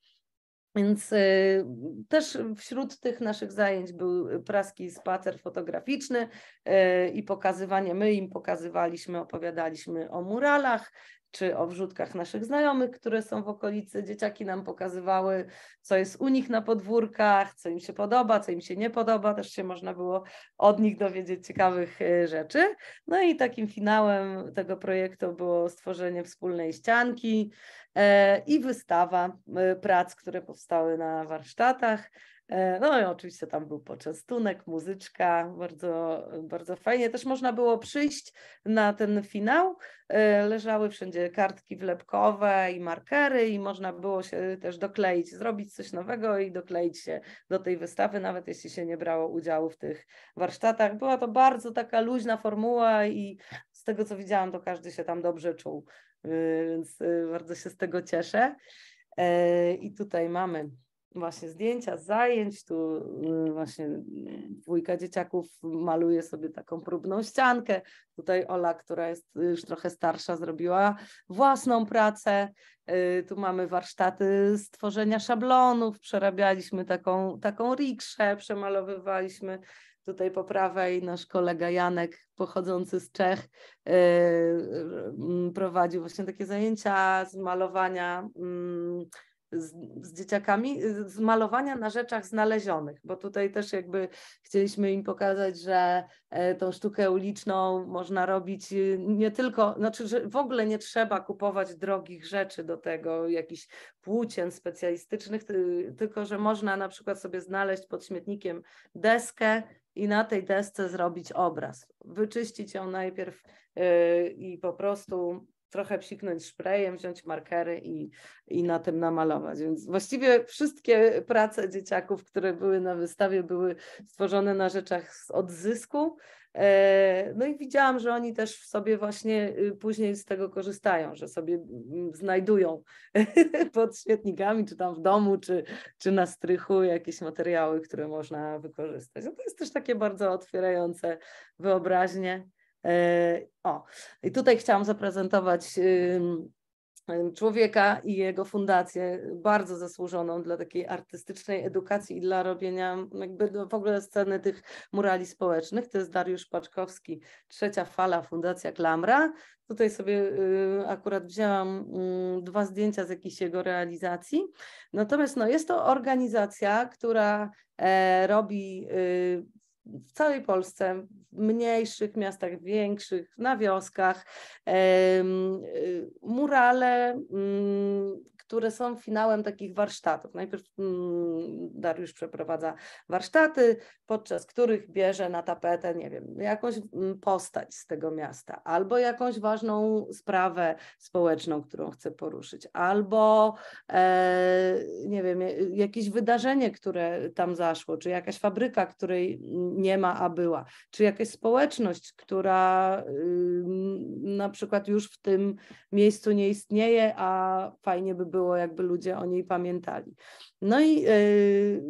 Więc y, też wśród tych naszych zajęć był praski spacer fotograficzny y, i pokazywanie, my im pokazywaliśmy, opowiadaliśmy o muralach, czy o wrzutkach naszych znajomych, które są w okolicy. Dzieciaki nam pokazywały, co jest u nich na podwórkach, co im się podoba, co im się nie podoba. Też się można było od nich dowiedzieć ciekawych y, rzeczy. No i takim finałem tego projektu było stworzenie wspólnej ścianki e, i wystawa y, prac, które powstały na warsztatach. E, no i oczywiście tam był poczęstunek, muzyczka, bardzo, bardzo fajnie. Też można było przyjść na ten finał. E, leżały wszędzie kartki wlepkowe i markery i można było się też dokleić, zrobić coś nowego i dokleić się do tej wystawy, nawet jeśli się nie brało udziału w tych warsztatach. Była to bardzo taka luźna formuła i z tego co widziałam, to każdy się tam dobrze czuł, e, więc bardzo się z tego cieszę. I tutaj mamy właśnie zdjęcia zajęć, tu y, właśnie dwójka dzieciaków maluje sobie taką próbną ściankę, tutaj Ola, która jest y, już trochę starsza, zrobiła własną pracę, y, tu mamy warsztaty stworzenia szablonów, przerabialiśmy taką, taką rikszę, przemalowywaliśmy tutaj po prawej nasz kolega Janek, pochodzący z Czech, prowadził właśnie takie zajęcia z malowania mm, z, z, dzieciakami y, z malowania na rzeczach znalezionych, bo tutaj też jakby chcieliśmy im pokazać, że e, tą sztukę uliczną można robić y, nie tylko, znaczy, że w ogóle nie trzeba kupować drogich rzeczy do tego, jakichś płócien specjalistycznych, y, tylko że można na przykład sobie znaleźć pod śmietnikiem deskę, i na tej desce zrobić obraz. Wyczyścić ją najpierw yy, i po prostu trochę psiknąć szprejem, wziąć markery i, i na tym namalować. Więc właściwie wszystkie prace dzieciaków, które były na wystawie, były stworzone na rzeczach z odzysku. E, no i widziałam, że oni też w sobie właśnie y, później z tego korzystają, że sobie mm, znajdują pod świetnikami, czy tam w domu, czy, czy na strychu jakieś materiały, które można wykorzystać. No to jest też takie bardzo otwierające wyobraźnię. E, o, i tutaj chciałam zaprezentować człowieka i jego fundację, bardzo zasłużoną dla takiej artystycznej edukacji i dla robienia jakby w ogóle sceny tych murali społecznych. To jest Dariusz Paczkowski, trzecia fala Fundacja Klamra. Tutaj sobie y, akurat wzięłam y, dwa zdjęcia z jakiejś jego realizacji. Natomiast no, jest to organizacja, która e, robi y, w całej Polsce, w mniejszych miastach, większych, na wioskach, y, murale, mm, które są finałem takich warsztatów. Najpierw mm, Dariusz przeprowadza warsztaty, podczas których bierze na tapetę, nie wiem, jakąś mm, postać z tego miasta, albo jakąś ważną sprawę społeczną, którą chce poruszyć, albo e, nie wiem, e, jakieś wydarzenie, które tam zaszło, czy jakaś fabryka, której nie ma, a była, czy jakaś społeczność, która y, na przykład już w tym miejscu nie istnieje, a fajnie by było, było, jakby ludzie o niej pamiętali. No i yy,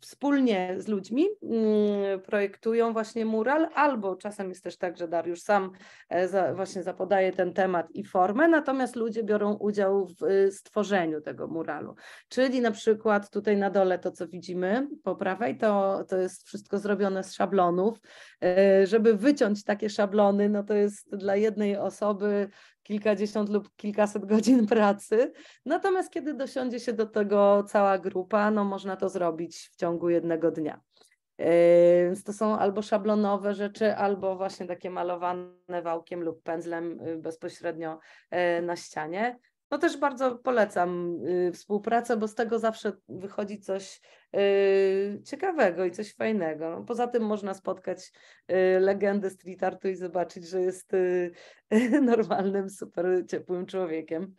wspólnie z ludźmi mm, projektują właśnie mural, albo czasem jest też tak, że Dariusz sam e, za, właśnie zapodaje ten temat i formę, natomiast ludzie biorą udział w y, stworzeniu tego muralu. Czyli na przykład tutaj na dole to, co widzimy po prawej, to, to jest wszystko zrobione z szablonów. E, żeby wyciąć takie szablony, no to jest dla jednej osoby kilkadziesiąt lub kilkaset godzin pracy. Natomiast kiedy dosiądzie się do tego cała grupa, no można to zrobić w ciągu jednego dnia. Więc yy, to są albo szablonowe rzeczy, albo właśnie takie malowane wałkiem lub pędzlem yy, bezpośrednio yy, na ścianie. No też bardzo polecam y, współpracę, bo z tego zawsze wychodzi coś y, ciekawego i coś fajnego. No, poza tym można spotkać y, legendę street artu i zobaczyć, że jest normalnym, super ciepłym człowiekiem.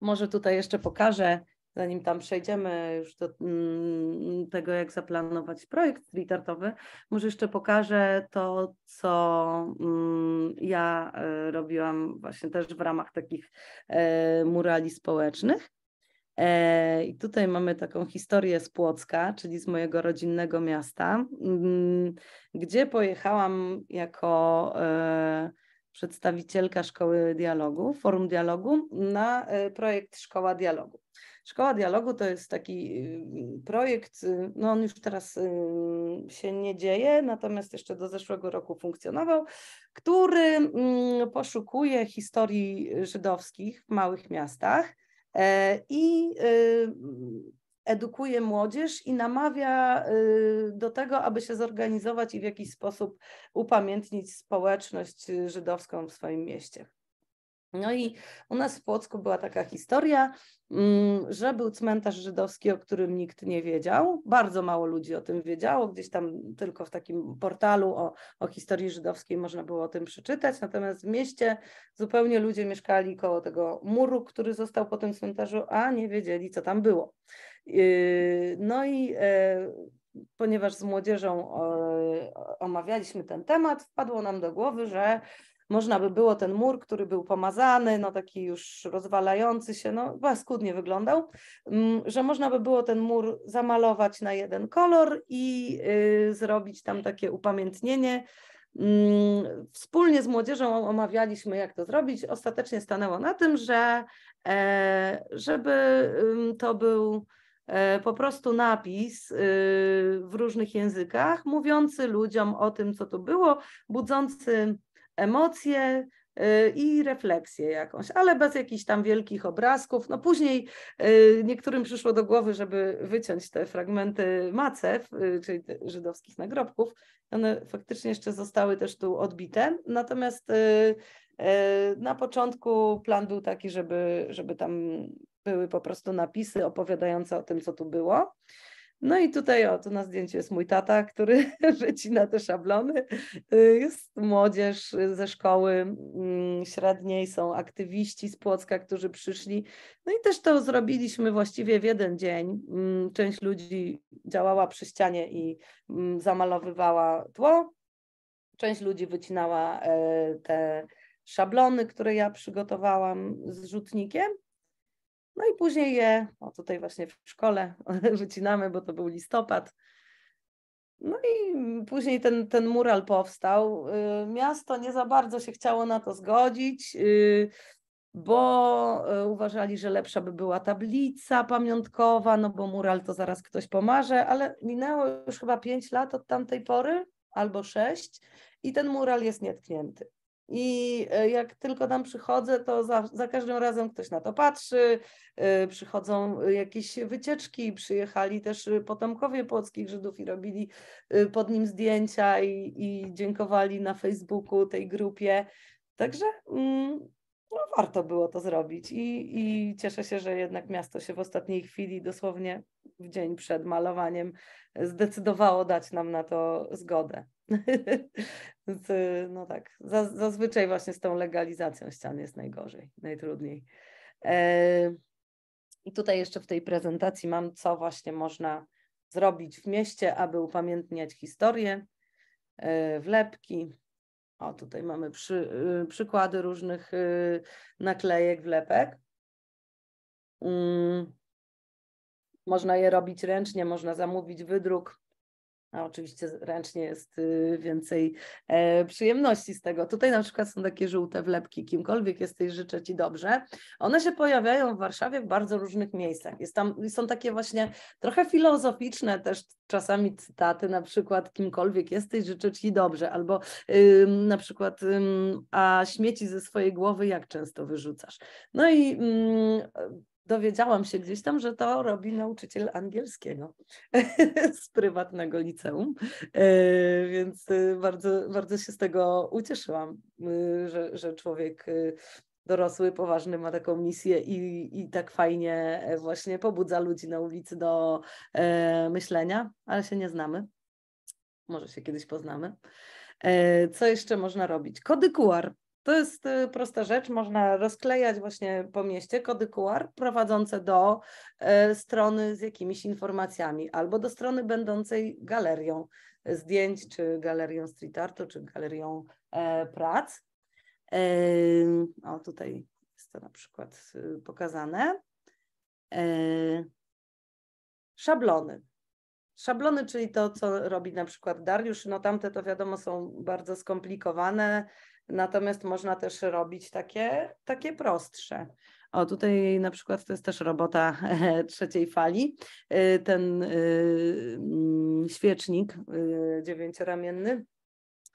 Może tutaj jeszcze pokażę zanim tam przejdziemy już do mm, tego, jak zaplanować projekt streetartowy, może jeszcze pokażę to, co mm, ja e, robiłam właśnie też w ramach takich e, murali społecznych. E, I tutaj mamy taką historię z Płocka, czyli z mojego rodzinnego miasta, mm, gdzie pojechałam jako przedstawicielka Szkoły Dialogu, Forum Dialogu, na e, projekt Szkoła Dialogu. Szkoła Dialogu to jest taki y, projekt, y, no on już teraz y, się nie dzieje, natomiast jeszcze do zeszłego roku funkcjonował, który mm, poszukuje historii żydowskich w małych miastach e, i edukuje młodzież i namawia y, do tego, aby się zorganizować i w jakiś sposób upamiętnić społeczność y, żydowską w swoim mieście. No i u nas w Płocku była taka historia, mm, że był cmentarz żydowski, o którym nikt nie wiedział. Bardzo mało ludzi o tym wiedziało. Gdzieś tam tylko w takim portalu o, o historii żydowskiej można było o tym przeczytać. Natomiast w mieście zupełnie ludzie mieszkali koło tego muru, który został po tym cmentarzu, a nie wiedzieli, co tam było. Yy, no i e, ponieważ z młodzieżą e, omawialiśmy ten temat, wpadło nam do głowy, że można by było ten mur, który był pomazany, no taki już rozwalający się, no paskudnie wyglądał, mm, że można by było ten mur zamalować na jeden kolor i e, zrobić tam takie upamiętnienie. Mm, wspólnie z młodzieżą omawialiśmy, jak to zrobić. Ostatecznie stanęło na tym, że żeby mm, to był E, po prostu napis y, w różnych językach, mówiący ludziom o tym, co to było, budzący emocje, y, i refleksję jakąś, ale bez jakichś tam wielkich obrazków. No później y, niektórym przyszło do głowy, żeby wyciąć te fragmenty macew, czyli żydowskich nagrobków. One faktycznie jeszcze zostały też tu odbite, natomiast na początku plan był taki, żeby, żeby tam były po prostu napisy opowiadające o tym, co tu było. No i tutaj, o, tu na zdjęciu jest mój tata, który wycina te szablony. Y, jest młodzież ze szkoły mm, średniej, są aktywiści z Płocka, którzy przyszli. No i też to zrobiliśmy właściwie w jeden dzień. Mm, część ludzi działała przy ścianie i mm, zamalowywała tło. Część ludzi wycinała e, te szablony, które ja przygotowałam z rzutnikiem. No i później je, o tutaj właśnie w szkole wycinamy, bo to był listopad. No i później ten, ten mural powstał. Y, miasto nie za bardzo się chciało na to zgodzić, y, bo y, uważali, że lepsza by była tablica pamiątkowa, no bo mural to zaraz ktoś pomarze, ale minęło już chyba 5 lat od tamtej pory albo 6 i ten mural jest nietknięty. I e, jak tylko tam przychodzę, to za, za każdym razem ktoś na to patrzy. E, przychodzą e, jakieś wycieczki, przyjechali też potomkowie płockich Żydów i robili pod nim zdjęcia i, i dziękowali na Facebooku tej grupie. Także mm, no, warto było to zrobić I, i cieszę się, że jednak miasto się w ostatniej chwili, dosłownie w dzień przed malowaniem, zdecydowało dać nam na to zgodę no tak, zazwyczaj właśnie z tą legalizacją ścian jest najgorzej, najtrudniej. E, I tutaj jeszcze w tej prezentacji mam, co właśnie można zrobić w mieście, aby upamiętniać historię, e, wlepki. O, tutaj mamy przy, y, przykłady różnych y, naklejek, wlepek. Mm. Można je robić ręcznie, można zamówić wydruk a oczywiście ręcznie jest y, więcej e, przyjemności z tego. Tutaj na przykład są takie żółte wlepki, kimkolwiek jesteś, życzę Ci dobrze. One się pojawiają w Warszawie w bardzo różnych miejscach. Jest tam, są takie właśnie trochę filozoficzne też czasami cytaty, na przykład kimkolwiek jesteś, życzę Ci dobrze, albo na przykład a śmieci ze swojej głowy jak często wyrzucasz. No i dowiedziałam się gdzieś tam, że to robi nauczyciel angielskiego z prywatnego liceum, e, więc e, bardzo, bardzo się z tego ucieszyłam, e, że, że człowiek dorosły, poważny ma taką misję i, i tak fajnie właśnie pobudza ludzi na ulicy do myślenia, ale się nie znamy. Może się kiedyś poznamy. Co jeszcze można robić? Kody QR to jest y, prosta rzecz, można rozklejać właśnie po mieście kody QR prowadzące do y, strony z jakimiś informacjami albo do strony będącej galerią zdjęć, czy galerią street artu, czy galerią e, prac. O, tutaj jest to na przykład y, pokazane. E, szablony. Szablony, czyli to, co robi na przykład Dariusz, no tamte to wiadomo są bardzo skomplikowane, Natomiast można też robić takie, takie prostsze. O, tutaj na przykład to jest też robota trzeciej fali. Y, ten y, mm, świecznik y, dziewięcioramienny.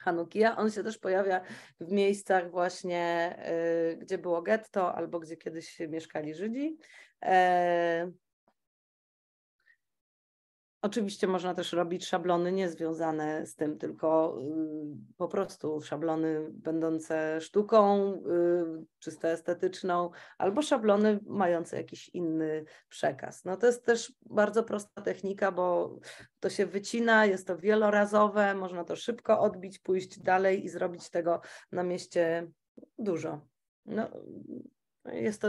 Hanukia, on się też pojawia w miejscach właśnie, gdzie było getto albo gdzie kiedyś mieszkali Żydzi. E, Oczywiście można też robić szablony niezwiązane z tym, tylko y, po prostu szablony będące sztuką y, czysto estetyczną, albo szablony mające jakiś inny przekaz. No to jest też bardzo prosta technika, bo to się wycina, jest to wielorazowe, można to szybko odbić, pójść dalej i zrobić tego na mieście dużo. No, jest to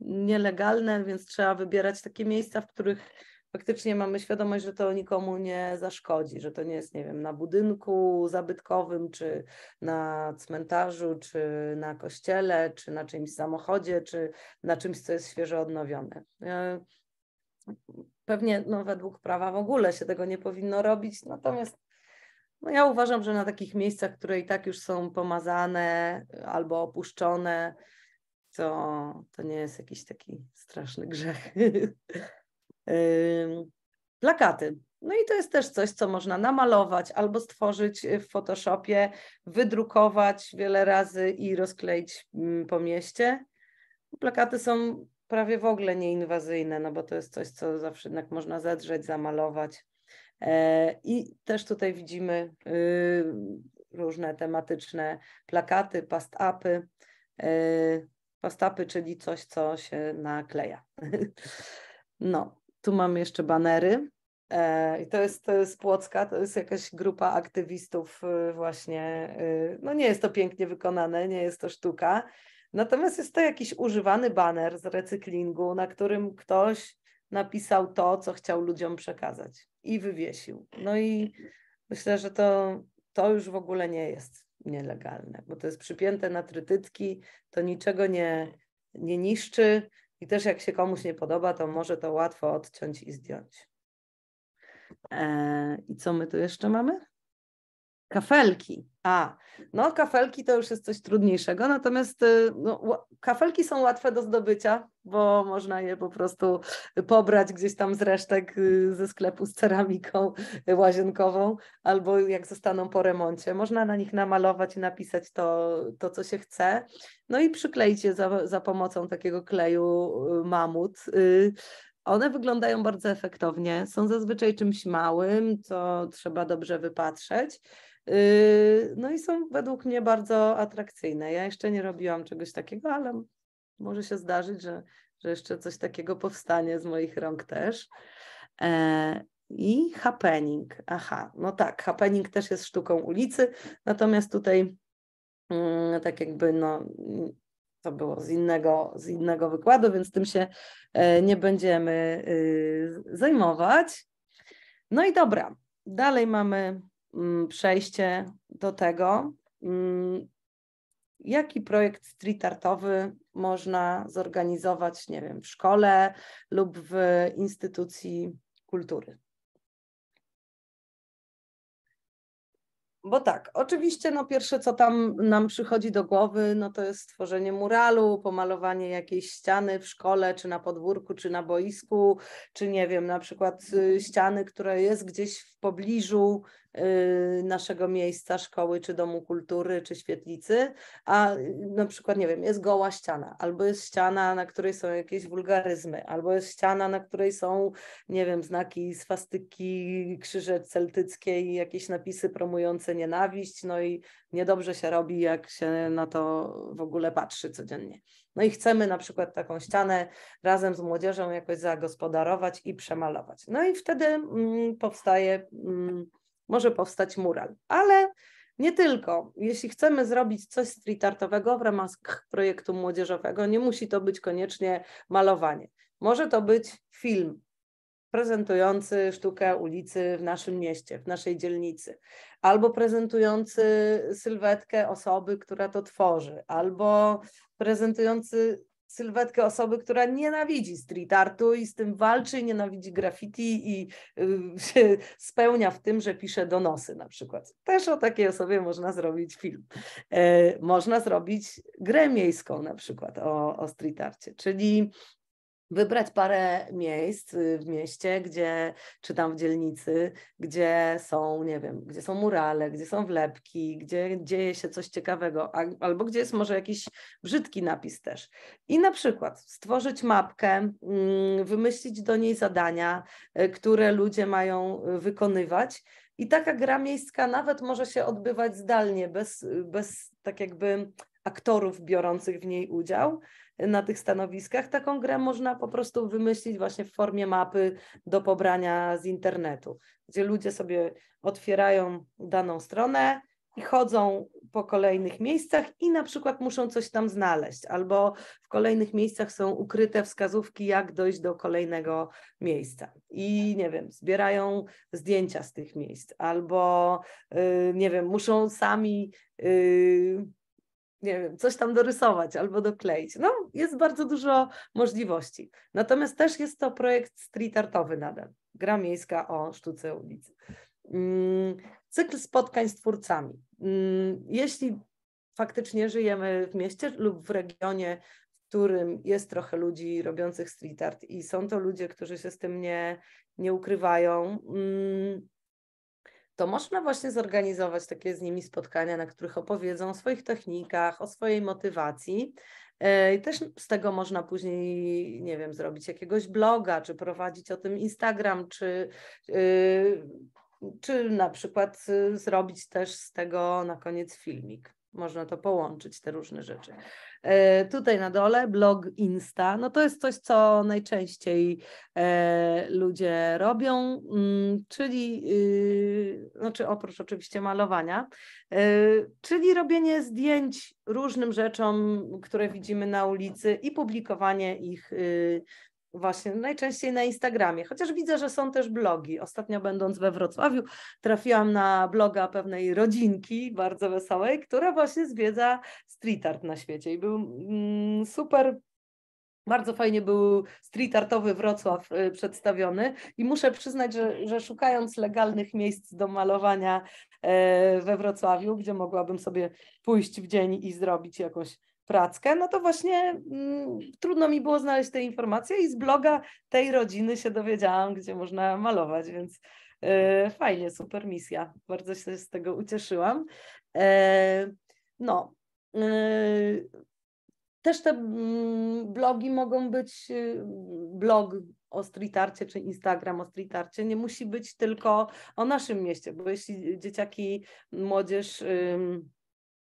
nielegalne, więc trzeba wybierać takie miejsca, w których faktycznie mamy świadomość, że to nikomu nie zaszkodzi, że to nie jest, nie wiem, na budynku zabytkowym, czy na cmentarzu, czy na kościele, czy na czymś samochodzie, czy na czymś, co jest świeżo odnowione. E, pewnie no, według prawa w ogóle się tego nie powinno robić, natomiast no, ja uważam, że na takich miejscach, które i tak już są pomazane albo opuszczone, to, to nie jest jakiś taki straszny grzech. plakaty. No i to jest też coś, co można namalować albo stworzyć w Photoshopie, wydrukować wiele razy i rozkleić mm, po mieście. Plakaty są prawie w ogóle nieinwazyjne, no bo to jest coś, co zawsze jednak można zedrzeć, zamalować. E, I też tutaj widzimy y, różne tematyczne plakaty, pastapy, e, pastapy, czyli coś, co się nakleja. No, tu mam jeszcze banery. E, I to jest z Płocka, to jest jakaś grupa aktywistów y, właśnie, y, no nie jest to pięknie wykonane, nie jest to sztuka, natomiast jest to jakiś używany baner z recyklingu, na którym ktoś napisał to, co chciał ludziom przekazać i wywiesił. No i myślę, że to, to już w ogóle nie jest nielegalne, bo to jest przypięte na trytytki, to niczego nie, nie niszczy, i też jak się komuś nie podoba, to może to łatwo odciąć i zdjąć. E, I co my tu jeszcze mamy? kafelki. A, no kafelki to już jest coś trudniejszego, natomiast y, no, kafelki są łatwe do zdobycia, bo można je po prostu pobrać gdzieś tam z resztek y, ze sklepu z ceramiką łazienkową, albo jak zostaną po remoncie. Można na nich namalować i napisać to, to co się chce, no i przykleić je za, za pomocą takiego kleju y, mamut. One wyglądają bardzo efektownie, są zazwyczaj czymś małym, co trzeba dobrze wypatrzeć. Yy, no i są według mnie bardzo atrakcyjne. Ja jeszcze nie robiłam czegoś takiego, ale może się zdarzyć, że, że jeszcze coś takiego powstanie z moich rąk też. Yy, I happening. Aha, no tak, happening też jest sztuką ulicy, natomiast tutaj mm, tak jakby no, to było z innego, z innego wykładu, więc tym się e, nie będziemy y, zajmować. No i dobra, dalej mamy Mm, przejście do tego, mm, jaki projekt street artowy można zorganizować, nie wiem, w szkole lub w instytucji kultury. Bo tak, oczywiście no pierwsze, co tam nam przychodzi do głowy, no to jest stworzenie muralu, pomalowanie jakiejś ściany w szkole, czy na podwórku, czy na boisku, czy nie wiem, na przykład y, ściany, która jest gdzieś w pobliżu Y, naszego miejsca, szkoły, czy domu kultury, czy świetlicy, a y, na przykład, nie wiem, jest goła ściana, albo jest ściana, na której są jakieś wulgaryzmy, albo jest ściana, na której są, nie wiem, znaki swastyki, krzyże celtyckie i jakieś napisy promujące nienawiść, no i niedobrze się robi, jak się na to w ogóle patrzy codziennie. No i chcemy na przykład taką ścianę razem z młodzieżą jakoś zagospodarować i przemalować. No i wtedy mm, powstaje mm, może powstać mural. Ale nie tylko. Jeśli chcemy zrobić coś street artowego w ramach projektu młodzieżowego, nie musi to być koniecznie malowanie. Może to być film prezentujący sztukę ulicy w naszym mieście, w naszej dzielnicy, albo prezentujący sylwetkę osoby, która to tworzy, albo prezentujący sylwetkę osoby, która nienawidzi street artu i z tym walczy, nienawidzi graffiti i y, się spełnia w tym, że pisze donosy na przykład. Też o takiej osobie można zrobić film. E, można zrobić grę miejską na przykład o, o street arcie, czyli wybrać parę miejsc y, w mieście, gdzie, czy tam w dzielnicy, gdzie są, nie wiem, gdzie są murale, gdzie są wlepki, gdzie dzieje się coś ciekawego, albo gdzie jest może jakiś brzydki napis też. I na przykład stworzyć mapkę, mm, wymyślić do niej zadania, y, które ludzie mają y, wykonywać. I taka gra miejska nawet może się odbywać zdalnie, bez, bez tak jakby aktorów biorących w niej udział na tych stanowiskach. Taką grę można po prostu wymyślić właśnie w formie mapy do pobrania z internetu, gdzie ludzie sobie otwierają daną stronę, i chodzą po kolejnych miejscach i na przykład muszą coś tam znaleźć, albo w kolejnych miejscach są ukryte wskazówki, jak dojść do kolejnego miejsca. I nie wiem, zbierają zdjęcia z tych miejsc, albo yy, nie wiem, muszą sami. Yy, nie wiem, coś tam dorysować albo dokleić. No, jest bardzo dużo możliwości. Natomiast też jest to projekt street artowy nadal. Gra miejska o sztuce ulicy. Mm, cykl spotkań z twórcami. Mm, jeśli faktycznie żyjemy w mieście lub w regionie, w którym jest trochę ludzi robiących street art i są to ludzie, którzy się z tym nie, nie ukrywają, mm, to można właśnie zorganizować takie z nimi spotkania, na których opowiedzą o swoich technikach, o swojej motywacji. E, I też z tego można później, nie wiem, zrobić jakiegoś bloga, czy prowadzić o tym Instagram, czy, y, czy na przykład y, zrobić też z tego na koniec filmik. Można to połączyć, te różne rzeczy. E, tutaj na dole blog Insta. No to jest coś, co najczęściej e, ludzie robią, mm, czyli y, znaczy oprócz oczywiście malowania, y, czyli robienie zdjęć różnym rzeczom, które widzimy na ulicy i publikowanie ich y, Właśnie, najczęściej na Instagramie, chociaż widzę, że są też blogi. Ostatnio będąc we Wrocławiu, trafiłam na bloga pewnej rodzinki bardzo wesołej, która właśnie zwiedza street art na świecie i był mm, super bardzo fajnie był street artowy Wrocław y, przedstawiony i muszę przyznać, że, że, szukając legalnych miejsc do malowania e, we Wrocławiu, gdzie mogłabym sobie pójść w dzień i zrobić jakąś prackę, no to właśnie mm, trudno mi było znaleźć te informacje i z bloga tej rodziny się dowiedziałam, gdzie można malować, więc e, fajnie, super misja. Bardzo się z tego ucieszyłam. E, no. E, też te mm, blogi mogą być blog o streetarcie czy Instagram o streetarcie, Nie musi być tylko o naszym mieście, bo jeśli dzieciaki, młodzież. Yy,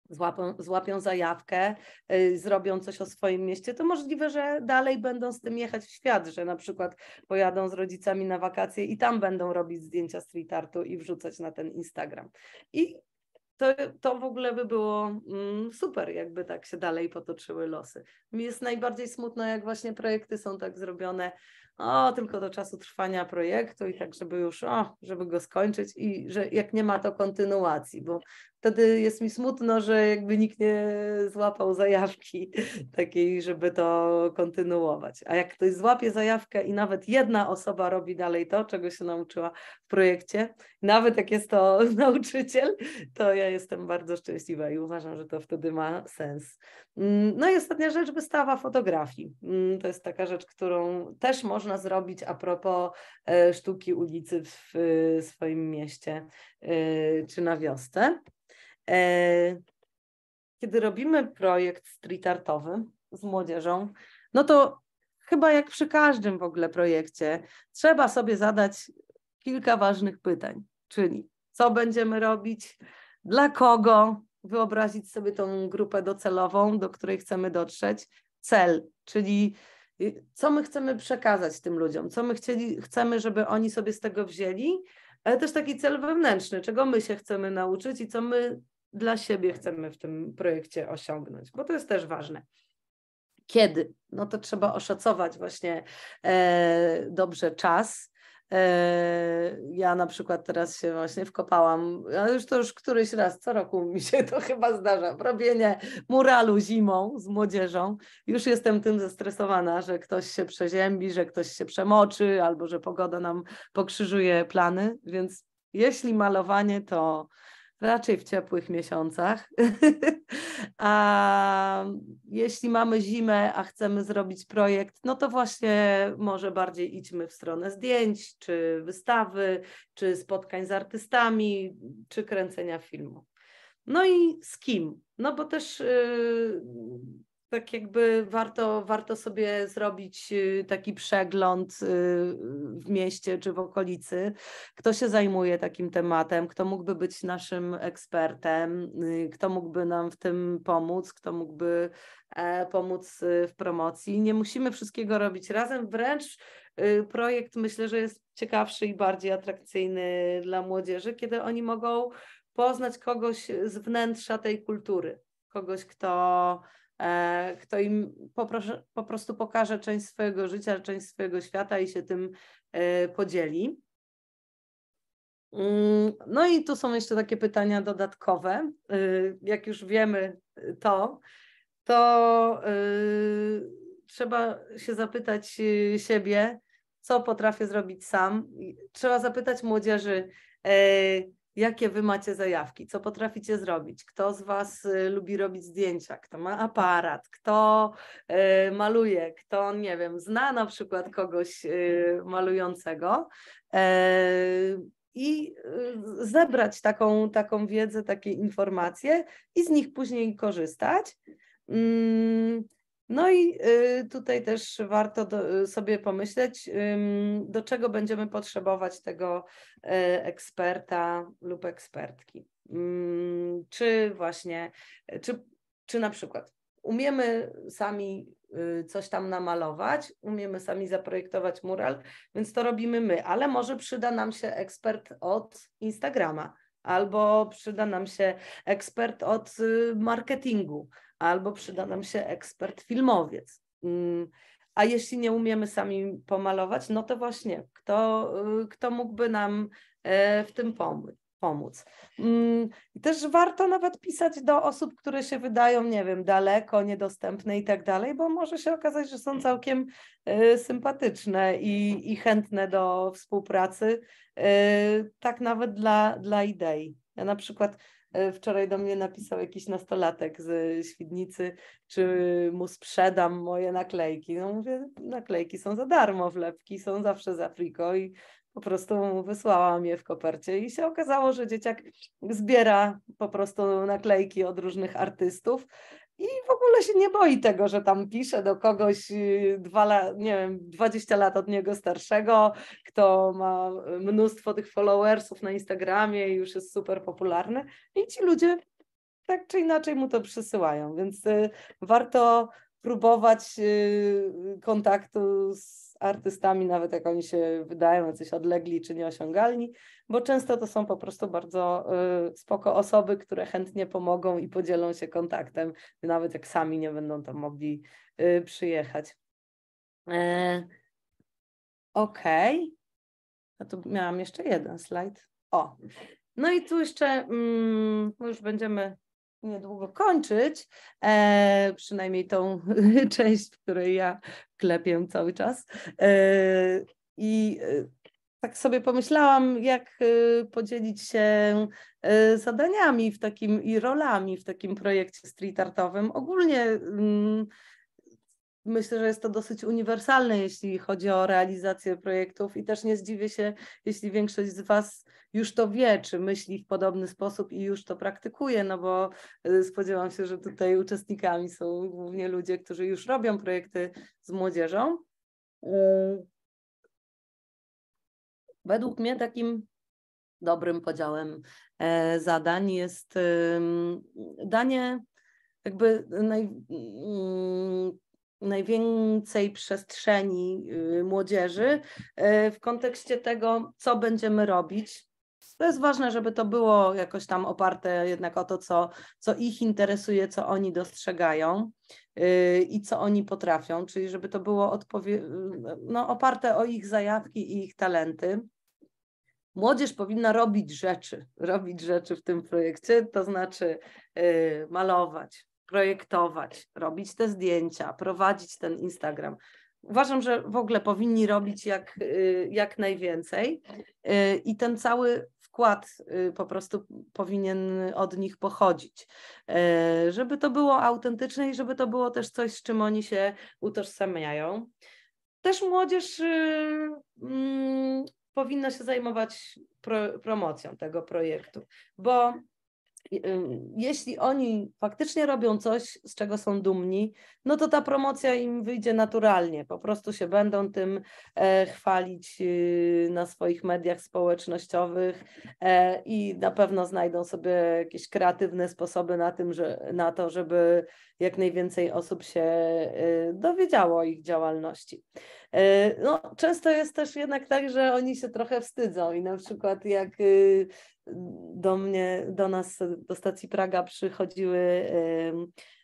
złapią, złapią zajawkę, yy, zrobią coś o swoim mieście, to możliwe, że dalej będą z tym jechać w świat, że na przykład pojadą z rodzicami na wakacje i tam będą robić zdjęcia street artu i wrzucać na ten Instagram. I to, to w ogóle by było mm, super, jakby tak się dalej potoczyły losy. Mi jest najbardziej smutno, jak właśnie projekty są tak zrobione, o, tylko do czasu trwania projektu i tak, żeby już, o, żeby go skończyć i że jak nie ma to kontynuacji, bo wtedy jest mi smutno, że jakby nikt nie złapał zajawki takiej, żeby to kontynuować. A jak ktoś złapie zajawkę i nawet jedna osoba robi dalej to, czego się nauczyła w projekcie, nawet jak jest to nauczyciel, to ja jestem bardzo szczęśliwa i uważam, że to wtedy ma sens. Mm, no i ostatnia rzecz, wystawa fotografii. Mm, to jest taka rzecz, którą też można można zrobić a propos e, sztuki ulicy w e, swoim mieście e, czy na wiosce. Kiedy robimy projekt street artowy z młodzieżą, no to chyba jak przy każdym w ogóle projekcie, trzeba sobie zadać kilka ważnych pytań, czyli co będziemy robić, dla kogo, wyobrazić sobie tą grupę docelową, do której chcemy dotrzeć, cel, czyli Y, co my chcemy przekazać tym ludziom, co my chcieli, chcemy, żeby oni sobie z tego wzięli, ale też taki cel wewnętrzny, czego my się chcemy nauczyć i co my dla siebie chcemy w tym projekcie osiągnąć, bo to jest też ważne. Kiedy? No to trzeba oszacować właśnie e, dobrze czas, Yy, ja na przykład teraz się właśnie wkopałam, już to już któryś raz, co roku mi się to chyba zdarza, robienie muralu zimą z młodzieżą. Już jestem tym zestresowana, że ktoś się przeziębi, że ktoś się przemoczy albo że pogoda nam pokrzyżuje plany, więc jeśli malowanie, to raczej w ciepłych miesiącach. a jeśli mamy zimę, a chcemy zrobić projekt, no to właśnie może bardziej idźmy w stronę zdjęć, czy wystawy, czy spotkań z artystami, czy kręcenia filmu. No i z kim? No bo też. Yy, tak jakby warto, warto sobie zrobić y, taki przegląd y, w mieście czy w okolicy, kto się zajmuje takim tematem, kto mógłby być naszym ekspertem, y, kto mógłby nam w tym pomóc, kto mógłby e, pomóc w promocji. Nie musimy wszystkiego robić razem, wręcz projekt myślę, że jest ciekawszy i bardziej atrakcyjny dla młodzieży, kiedy oni mogą poznać kogoś z wnętrza tej kultury, kogoś, kto E, kto im poproszę, po prostu pokaże część swojego życia, część swojego świata i się tym e, podzieli. Mm, no i tu są jeszcze takie pytania dodatkowe. E, jak już wiemy to, to trzeba się zapytać siebie, co potrafię zrobić sam. Trzeba zapytać młodzieży, jakie wy macie zajawki, co potraficie zrobić, kto z was y, lubi robić zdjęcia, kto ma aparat, kto y, maluje, kto nie wiem, zna na przykład kogoś y, malującego. E, I zebrać taką, taką wiedzę, takie informacje i z nich później korzystać. Mm, no i y, tutaj też warto do, y, sobie pomyśleć, do czego będziemy potrzebować tego y, eksperta lub ekspertki. Mm, czy właśnie, czy, czy na przykład umiemy sami coś tam namalować, umiemy sami zaprojektować mural, więc to robimy my, ale może przyda nam się ekspert od Instagrama albo przyda nam się ekspert od marketingu, albo przyda nam się ekspert filmowiec. Mm, a jeśli nie umiemy sami pomalować, no to właśnie kto, y, kto mógłby nam e, w tym pomóc? pomóc. Mm, I też warto nawet pisać do osób, które się wydają, nie wiem, daleko, niedostępne i tak dalej, bo może się okazać, że są całkiem e, sympatyczne i, i chętne do współpracy, e, tak nawet dla, dla idei. Ja na przykład E, wczoraj do mnie napisał jakiś nastolatek z Świdnicy, czy mhm. mu sprzedam moje naklejki. No mówię, naklejki są za darmo, wlepki są zawsze za friko i po prostu wysłałam je w kopercie i się okazało, że dzieciak zbiera po prostu naklejki od różnych artystów i w ogóle się nie boi tego, że tam pisze do kogoś y, dwa nie wiem, 20 lat od niego starszego, kto ma y, mnóstwo tych followersów na Instagramie i już jest super popularny. I ci ludzie tak czy inaczej mu to przysyłają, więc y, warto próbować kontaktu z z artystami, nawet jak oni się wydają jacyś odlegli czy nieosiągalni, bo często to są po prostu bardzo y, spoko osoby, które chętnie pomogą i podzielą się kontaktem, nawet jak sami nie będą tam mogli y, przyjechać. E, Okej. Okay. A tu miałam jeszcze jeden slajd. O. No i tu jeszcze mm, już będziemy niedługo kończyć, e, przynajmniej tą część, w której ja klepię cały czas. E, I e, tak sobie pomyślałam, jak e, podzielić się e, zadaniami w takim i rolami w takim projekcie street artowym. Ogólnie mm, myślę, że jest to dosyć uniwersalne, jeśli chodzi o realizację projektów i też nie zdziwię się, jeśli większość z Was już to wie, czy myśli w podobny sposób i już to praktykuje, no bo y, spodziewam się, że tutaj uczestnikami są głównie ludzie, którzy już robią projekty z młodzieżą. Y, według mnie takim dobrym podziałem e, zadań jest danie jakby naj, mm, najwięcej przestrzeni y, młodzieży y, w kontekście tego, co będziemy robić. To jest ważne, żeby to było jakoś tam oparte jednak o to, co, co ich interesuje, co oni dostrzegają y, i co oni potrafią, czyli żeby to było no, oparte o ich zajawki i ich talenty. Młodzież powinna robić rzeczy, robić rzeczy w tym projekcie, to znaczy malować, projektować, robić te zdjęcia, prowadzić ten Instagram. Uważam, że w ogóle powinni robić jak, y, jak najwięcej y, i ten cały wkład y, po prostu powinien od nich pochodzić. E, żeby to było autentyczne i żeby to było też coś, z czym oni się utożsamiają. Też młodzież mm, powinna się zajmować pro, promocją tego projektu, bo Y, y, jeśli oni faktycznie robią coś, z czego są dumni, no to ta promocja im wyjdzie naturalnie. Po prostu się będą tym e, chwalić y, na swoich mediach społecznościowych e, i na pewno znajdą sobie jakieś kreatywne sposoby na, tym, że, na to, żeby jak najwięcej osób się dowiedziało o ich działalności. E, no, często jest też jednak tak, że oni się trochę wstydzą i na przykład jak do mnie, do nas, do stacji Praga przychodziły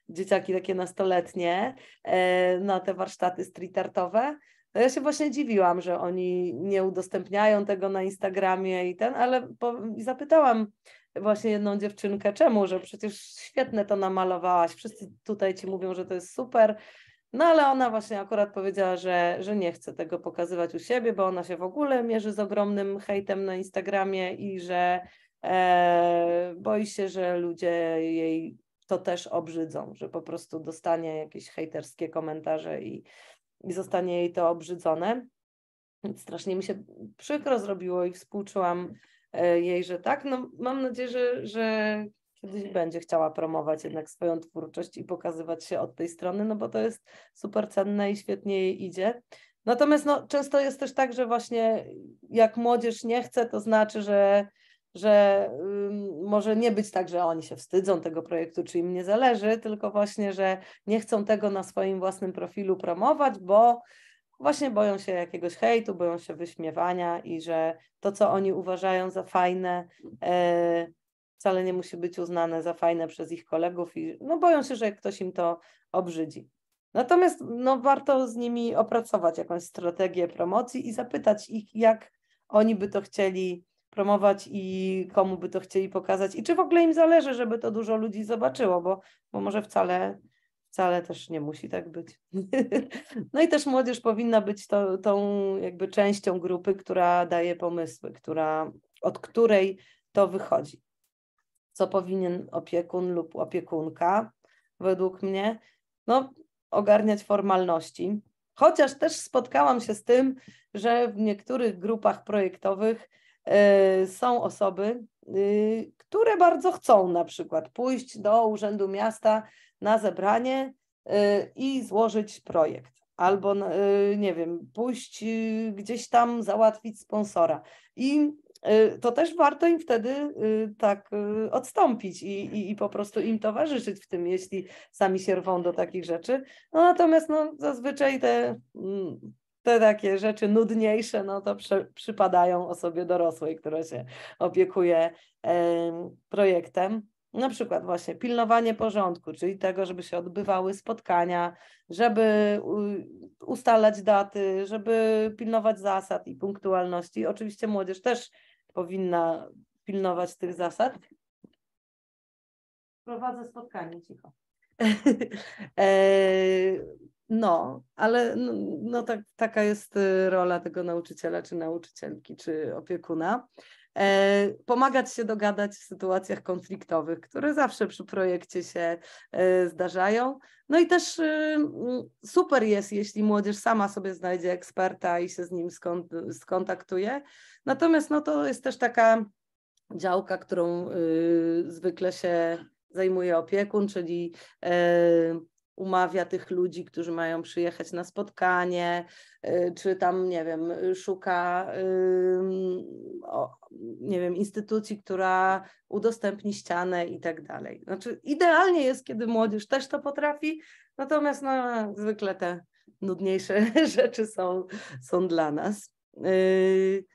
dzieciaki takie nastoletnie e, na te warsztaty street artowe. No ja się właśnie dziwiłam, że oni nie udostępniają tego na Instagramie i ten, ale po, zapytałam właśnie jedną dziewczynkę, czemu, że przecież świetne to namalowałaś, wszyscy tutaj ci mówią, że to jest super, no ale ona właśnie akurat powiedziała, że, że nie chce tego pokazywać u siebie, bo ona się w ogóle mierzy z ogromnym hejtem na Instagramie i że e, boi się, że ludzie jej to też obrzydzą, że po prostu dostanie jakieś hejterskie komentarze i, i zostanie jej to obrzydzone. Więc strasznie mi się przykro zrobiło i współczułam e, jej, że tak. No, mam nadzieję, że, że kiedyś mhm. będzie chciała promować jednak swoją twórczość i pokazywać się od tej strony, no bo to jest super cenne i świetnie jej idzie. Natomiast no, często jest też tak, że właśnie y, jak młodzież nie chce, to znaczy, że, że może nie być tak, że oni się wstydzą tego projektu, czy im nie zależy, tylko właśnie, że nie chcą tego na swoim własnym profilu promować, bo właśnie boją się jakiegoś hejtu, boją się wyśmiewania i że to, co oni uważają za fajne, e, wcale nie musi być uznane za fajne przez ich kolegów i no boją się, że ktoś im to obrzydzi. Natomiast no, warto z nimi opracować jakąś strategię promocji i zapytać ich, jak oni by to chcieli promować i komu by to chcieli pokazać i czy w ogóle im zależy, żeby to dużo ludzi zobaczyło, bo, bo może wcale, wcale też nie musi tak być. no i też młodzież powinna być to, tą jakby częścią grupy, która daje pomysły, która, od której to wychodzi co powinien opiekun lub opiekunka, według mnie, no, ogarniać formalności. Chociaż też spotkałam się z tym, że w niektórych grupach projektowych y, są osoby, y, które bardzo chcą na przykład pójść do Urzędu Miasta na zebranie y, i złożyć projekt. Albo, y, nie wiem, pójść y, gdzieś tam załatwić sponsora. I Y, to też warto im wtedy y, tak y, odstąpić i, i, i, po prostu im towarzyszyć w tym, jeśli sami się rwą do takich rzeczy. No natomiast no, zazwyczaj te, mm, te takie rzeczy nudniejsze, no to przy, przypadają osobie dorosłej, która się opiekuje projektem na przykład właśnie pilnowanie porządku, czyli tego, żeby się odbywały spotkania, żeby ustalać daty, żeby pilnować zasad i punktualności. Oczywiście młodzież też powinna pilnować tych zasad? Prowadzę spotkanie cicho. E, no, ale no, no tak, taka jest y, rola tego nauczyciela, czy nauczycielki, czy opiekuna. E, pomagać się dogadać w sytuacjach konfliktowych, które zawsze przy projekcie się e, zdarzają. No i też y, mm, super jest, jeśli młodzież sama sobie znajdzie eksperta i się z nim skontaktuje. Natomiast no to jest też taka działka, którą y, zwykle się zajmuje opiekun, czyli e, umawia tych ludzi, którzy mają przyjechać na spotkanie, y, czy tam, nie wiem, szuka nie wiem, instytucji, która udostępni ścianę i tak dalej. Znaczy, idealnie jest, kiedy młodzież też to potrafi, natomiast no, zwykle te nudniejsze rzeczy są, są dla nas. Y,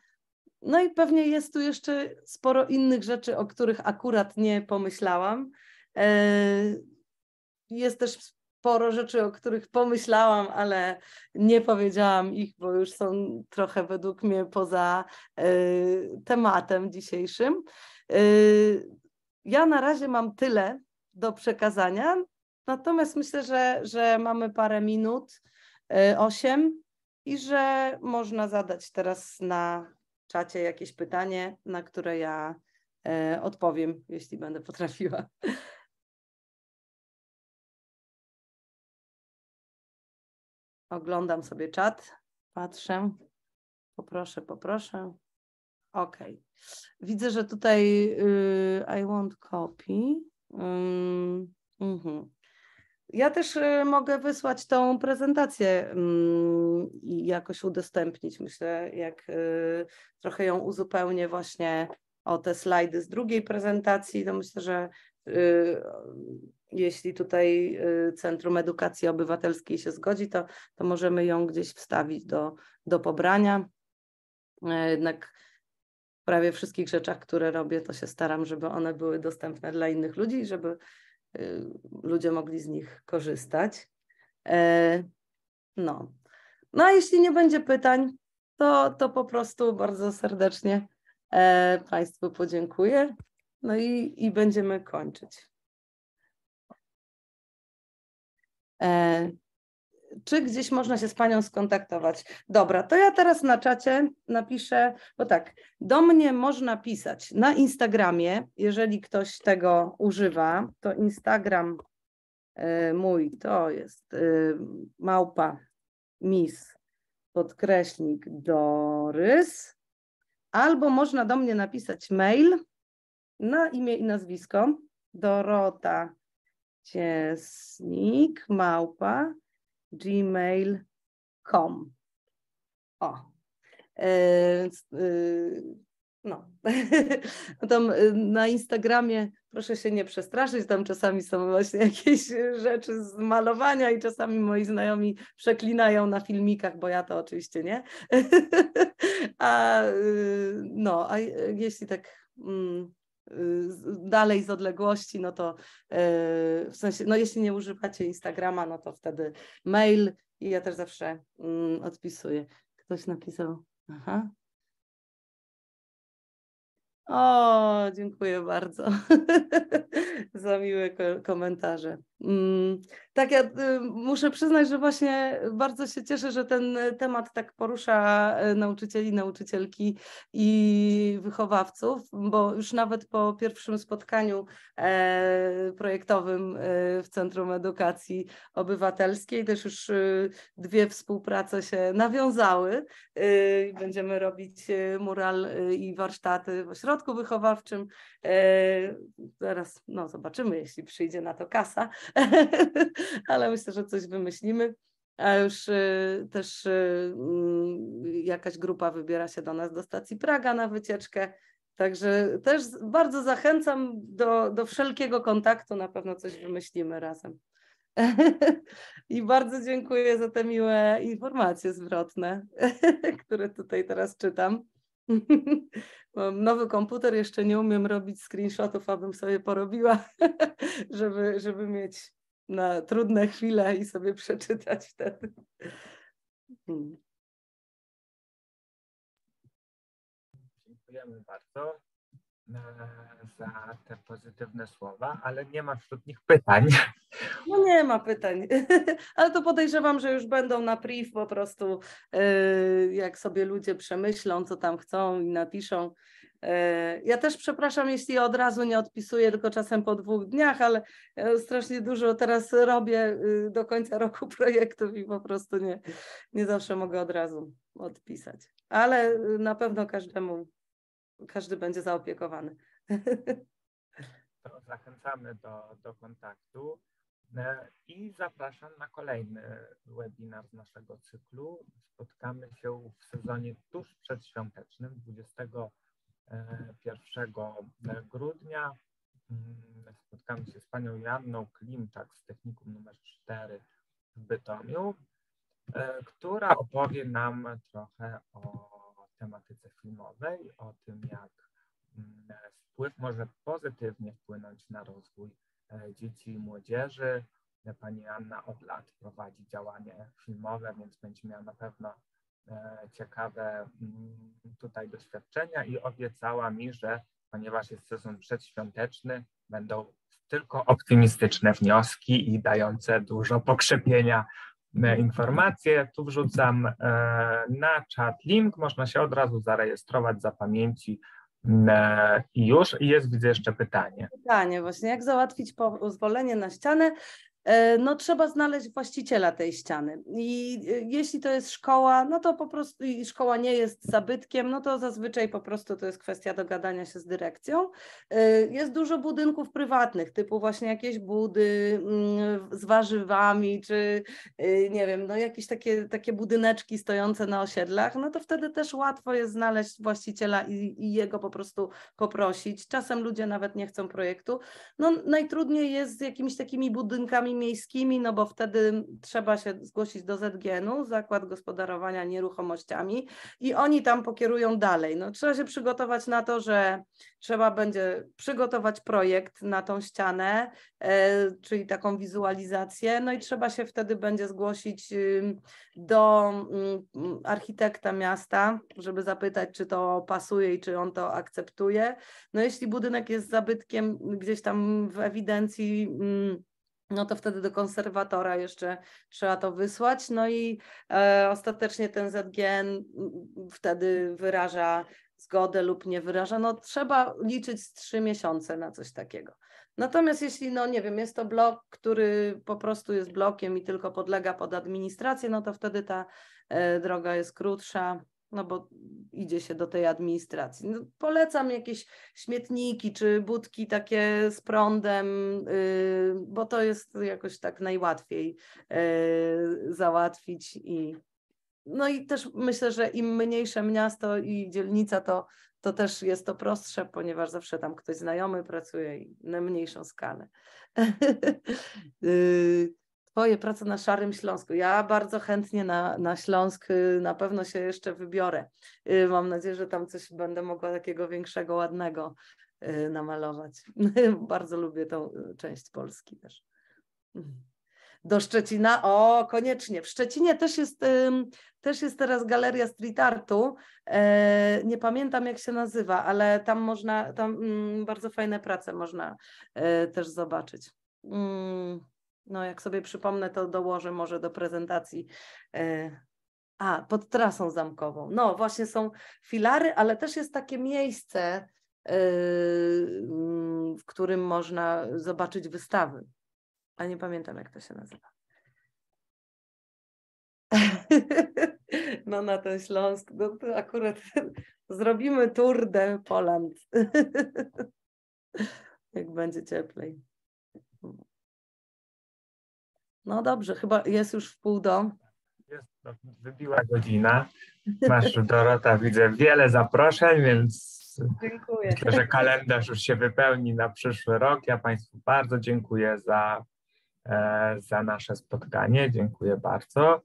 no i pewnie jest tu jeszcze sporo innych rzeczy, o których akurat nie pomyślałam. Y, jest też sporo rzeczy, o których pomyślałam, ale nie powiedziałam ich, bo już są trochę według mnie poza y, tematem dzisiejszym. Y, ja na razie mam tyle do przekazania, natomiast myślę, że, że mamy parę minut, y, osiem, i że można zadać teraz na czacie jakieś pytanie, na które ja odpowiem, jeśli będę potrafiła. Oglądam sobie czat, patrzę. Poproszę, poproszę. OK. Widzę, że tutaj yy, I want copy. Yy, yy. Ja też y, mogę wysłać tą prezentację mm, i jakoś udostępnić. Myślę, jak y, trochę ją uzupełnię właśnie o te slajdy z drugiej prezentacji, to myślę, że y, jeśli tutaj y, Centrum Edukacji Obywatelskiej się zgodzi, to, to możemy ją gdzieś wstawić do, do pobrania. E, jednak w prawie wszystkich rzeczach, które robię, to się staram, żeby one były dostępne dla innych ludzi, żeby y, ludzie mogli z nich korzystać. E, no. No a jeśli nie będzie pytań, to, to po prostu bardzo serdecznie e, Państwu podziękuję. No i, i będziemy kończyć. E, czy gdzieś można się z Panią skontaktować? Dobra, to ja teraz na czacie napiszę, bo tak, do mnie można pisać na Instagramie, jeżeli ktoś tego używa, to Instagram e, mój to jest e, małpa Miss podkreśnik Dorys, albo można do mnie napisać mail na imię i nazwisko dorota Cieśnik małpa gmail.com. O. Yy, yy, no. tam e, na Instagramie proszę się nie przestraszyć, tam czasami są właśnie jakieś rzeczy z malowania i czasami moi znajomi przeklinają na filmikach, bo ja to oczywiście nie. a no, a jeśli tak mm, Y, dalej z odległości, no to y, w sensie, no jeśli nie używacie Instagrama, no to wtedy mail i ja też zawsze mm, odpisuję. Ktoś napisał, aha. O, dziękuję bardzo za miłe komentarze. Mm, tak, ja y, muszę przyznać, że właśnie bardzo się cieszę, że ten temat tak porusza y, nauczycieli, nauczycielki i wychowawców, bo już nawet po pierwszym spotkaniu e, projektowym y, w Centrum Edukacji Obywatelskiej też już dwie współprace się nawiązały. Będziemy robić mural i warsztaty w ośrodku wychowawczym. E, zaraz no, zobaczymy, jeśli przyjdzie na to kasa ale myślę, że coś wymyślimy. A już y, też y, mm, jakaś grupa wybiera się do nas do stacji Praga na wycieczkę. Także też bardzo zachęcam do, do wszelkiego kontaktu. Na pewno coś wymyślimy razem. I bardzo dziękuję za te miłe informacje zwrotne, które tutaj teraz czytam. Mam nowy komputer, jeszcze nie umiem robić screenshotów, abym sobie porobiła, żeby, żeby mieć na trudne chwile i sobie przeczytać wtedy. Hmm. Dziękujemy bardzo. E, za te pozytywne słowa, ale nie ma wśród nich pytań. No nie ma pytań, ale to podejrzewam, że już będą na priv po prostu, e, jak sobie ludzie przemyślą, co tam chcą i napiszą. E, ja też przepraszam, jeśli od razu nie odpisuję, tylko czasem po dwóch dniach, ale strasznie dużo teraz robię y, do końca roku projektów i po prostu nie, nie zawsze mogę od razu odpisać. Ale y, na pewno każdemu każdy będzie zaopiekowany. To zachęcamy do, do kontaktu e, i zapraszam na kolejny webinar z naszego cyklu. Spotkamy się w sezonie tuż przedświątecznym 21 e, e, grudnia. Mm, spotkamy się z panią Janną Klimczak z technikum numer 4 w Bytomiu, która opowie nam trochę o tematyce filmowej, o tym, jak mm, wpływ może pozytywnie wpłynąć na rozwój e, dzieci i młodzieży. Pani Anna od lat prowadzi działanie filmowe, więc będzie miała na pewno e, ciekawe mm, tutaj doświadczenia i obiecała mi, że ponieważ jest sezon przedświąteczny, będą tylko optymistyczne wnioski i dające dużo pokrzepienia E, informacje. Tu wrzucam e, na czat link, można się od razu zarejestrować za pamięci e, i już jest, widzę jeszcze pytanie. Pytanie właśnie, jak załatwić pozwolenie na ścianę E, no trzeba znaleźć właściciela tej ściany. I e, jeśli to jest szkoła, no to po prostu i szkoła nie jest zabytkiem, no to zazwyczaj po prostu to jest kwestia dogadania się z dyrekcją. E, jest dużo budynków prywatnych, typu właśnie jakieś budy mm, z warzywami, czy nie wiem, no jakieś takie, takie budyneczki stojące na osiedlach, no to wtedy też łatwo jest znaleźć właściciela i, i jego po prostu poprosić. Czasem ludzie nawet nie chcą projektu. No najtrudniej jest z jakimiś takimi budynkami miejskimi, no bo wtedy trzeba się zgłosić do ZGN-u, Zakład Gospodarowania Nieruchomościami i oni tam pokierują dalej. No, trzeba się przygotować na to, że trzeba będzie przygotować projekt na tą ścianę, e, czyli taką wizualizację, no i trzeba się wtedy będzie zgłosić do mm, architekta miasta, żeby zapytać, czy to pasuje i czy on to akceptuje. No jeśli budynek jest zabytkiem gdzieś tam w ewidencji no to wtedy do konserwatora jeszcze trzeba to wysłać. No i e, ostatecznie ten ZGN wtedy wyraża zgodę lub nie wyraża. No trzeba liczyć trzy miesiące na coś takiego. Natomiast jeśli, no nie wiem, jest to blok, który po prostu jest blokiem i tylko podlega pod administrację, no to wtedy ta e, droga jest krótsza no bo idzie się do tej administracji. No, polecam jakieś śmietniki czy budki takie z prądem, yy, bo to jest jakoś tak najłatwiej yy, załatwić i no i też myślę, że im mniejsze miasto i dzielnica, to, to też jest to prostsze, ponieważ zawsze tam ktoś znajomy pracuje i na mniejszą skalę. yy, Twoje prace na Szarym Śląsku. Ja bardzo chętnie na, na Śląsk y, na pewno się jeszcze wybiorę. Y, mam nadzieję, że tam coś będę mogła takiego większego, ładnego y, namalować. bardzo lubię tą część Polski też. Mhm. Do Szczecina, o koniecznie. W Szczecinie też jest, też jest teraz galeria street artu. E, nie pamiętam jak się nazywa, ale tam można, tam mm, bardzo fajne prace można e, też zobaczyć. Mm no jak sobie przypomnę, to dołożę może do prezentacji. E, a, pod trasą zamkową. No, właśnie są filary, ale też jest takie miejsce, e, mm, w którym można zobaczyć wystawy. A nie pamiętam, jak to się nazywa. No na ten Śląsk, no to akurat zrobimy tour de Poland, jak będzie cieplej. No dobrze, chyba jest już w pół do. Jest, no, wybiła godzina. Masz, Dorota, widzę wiele zaproszeń, więc dziękuję. myślę, że kalendarz już się wypełni na przyszły rok. Ja Państwu bardzo dziękuję za, e, za nasze spotkanie. Dziękuję bardzo.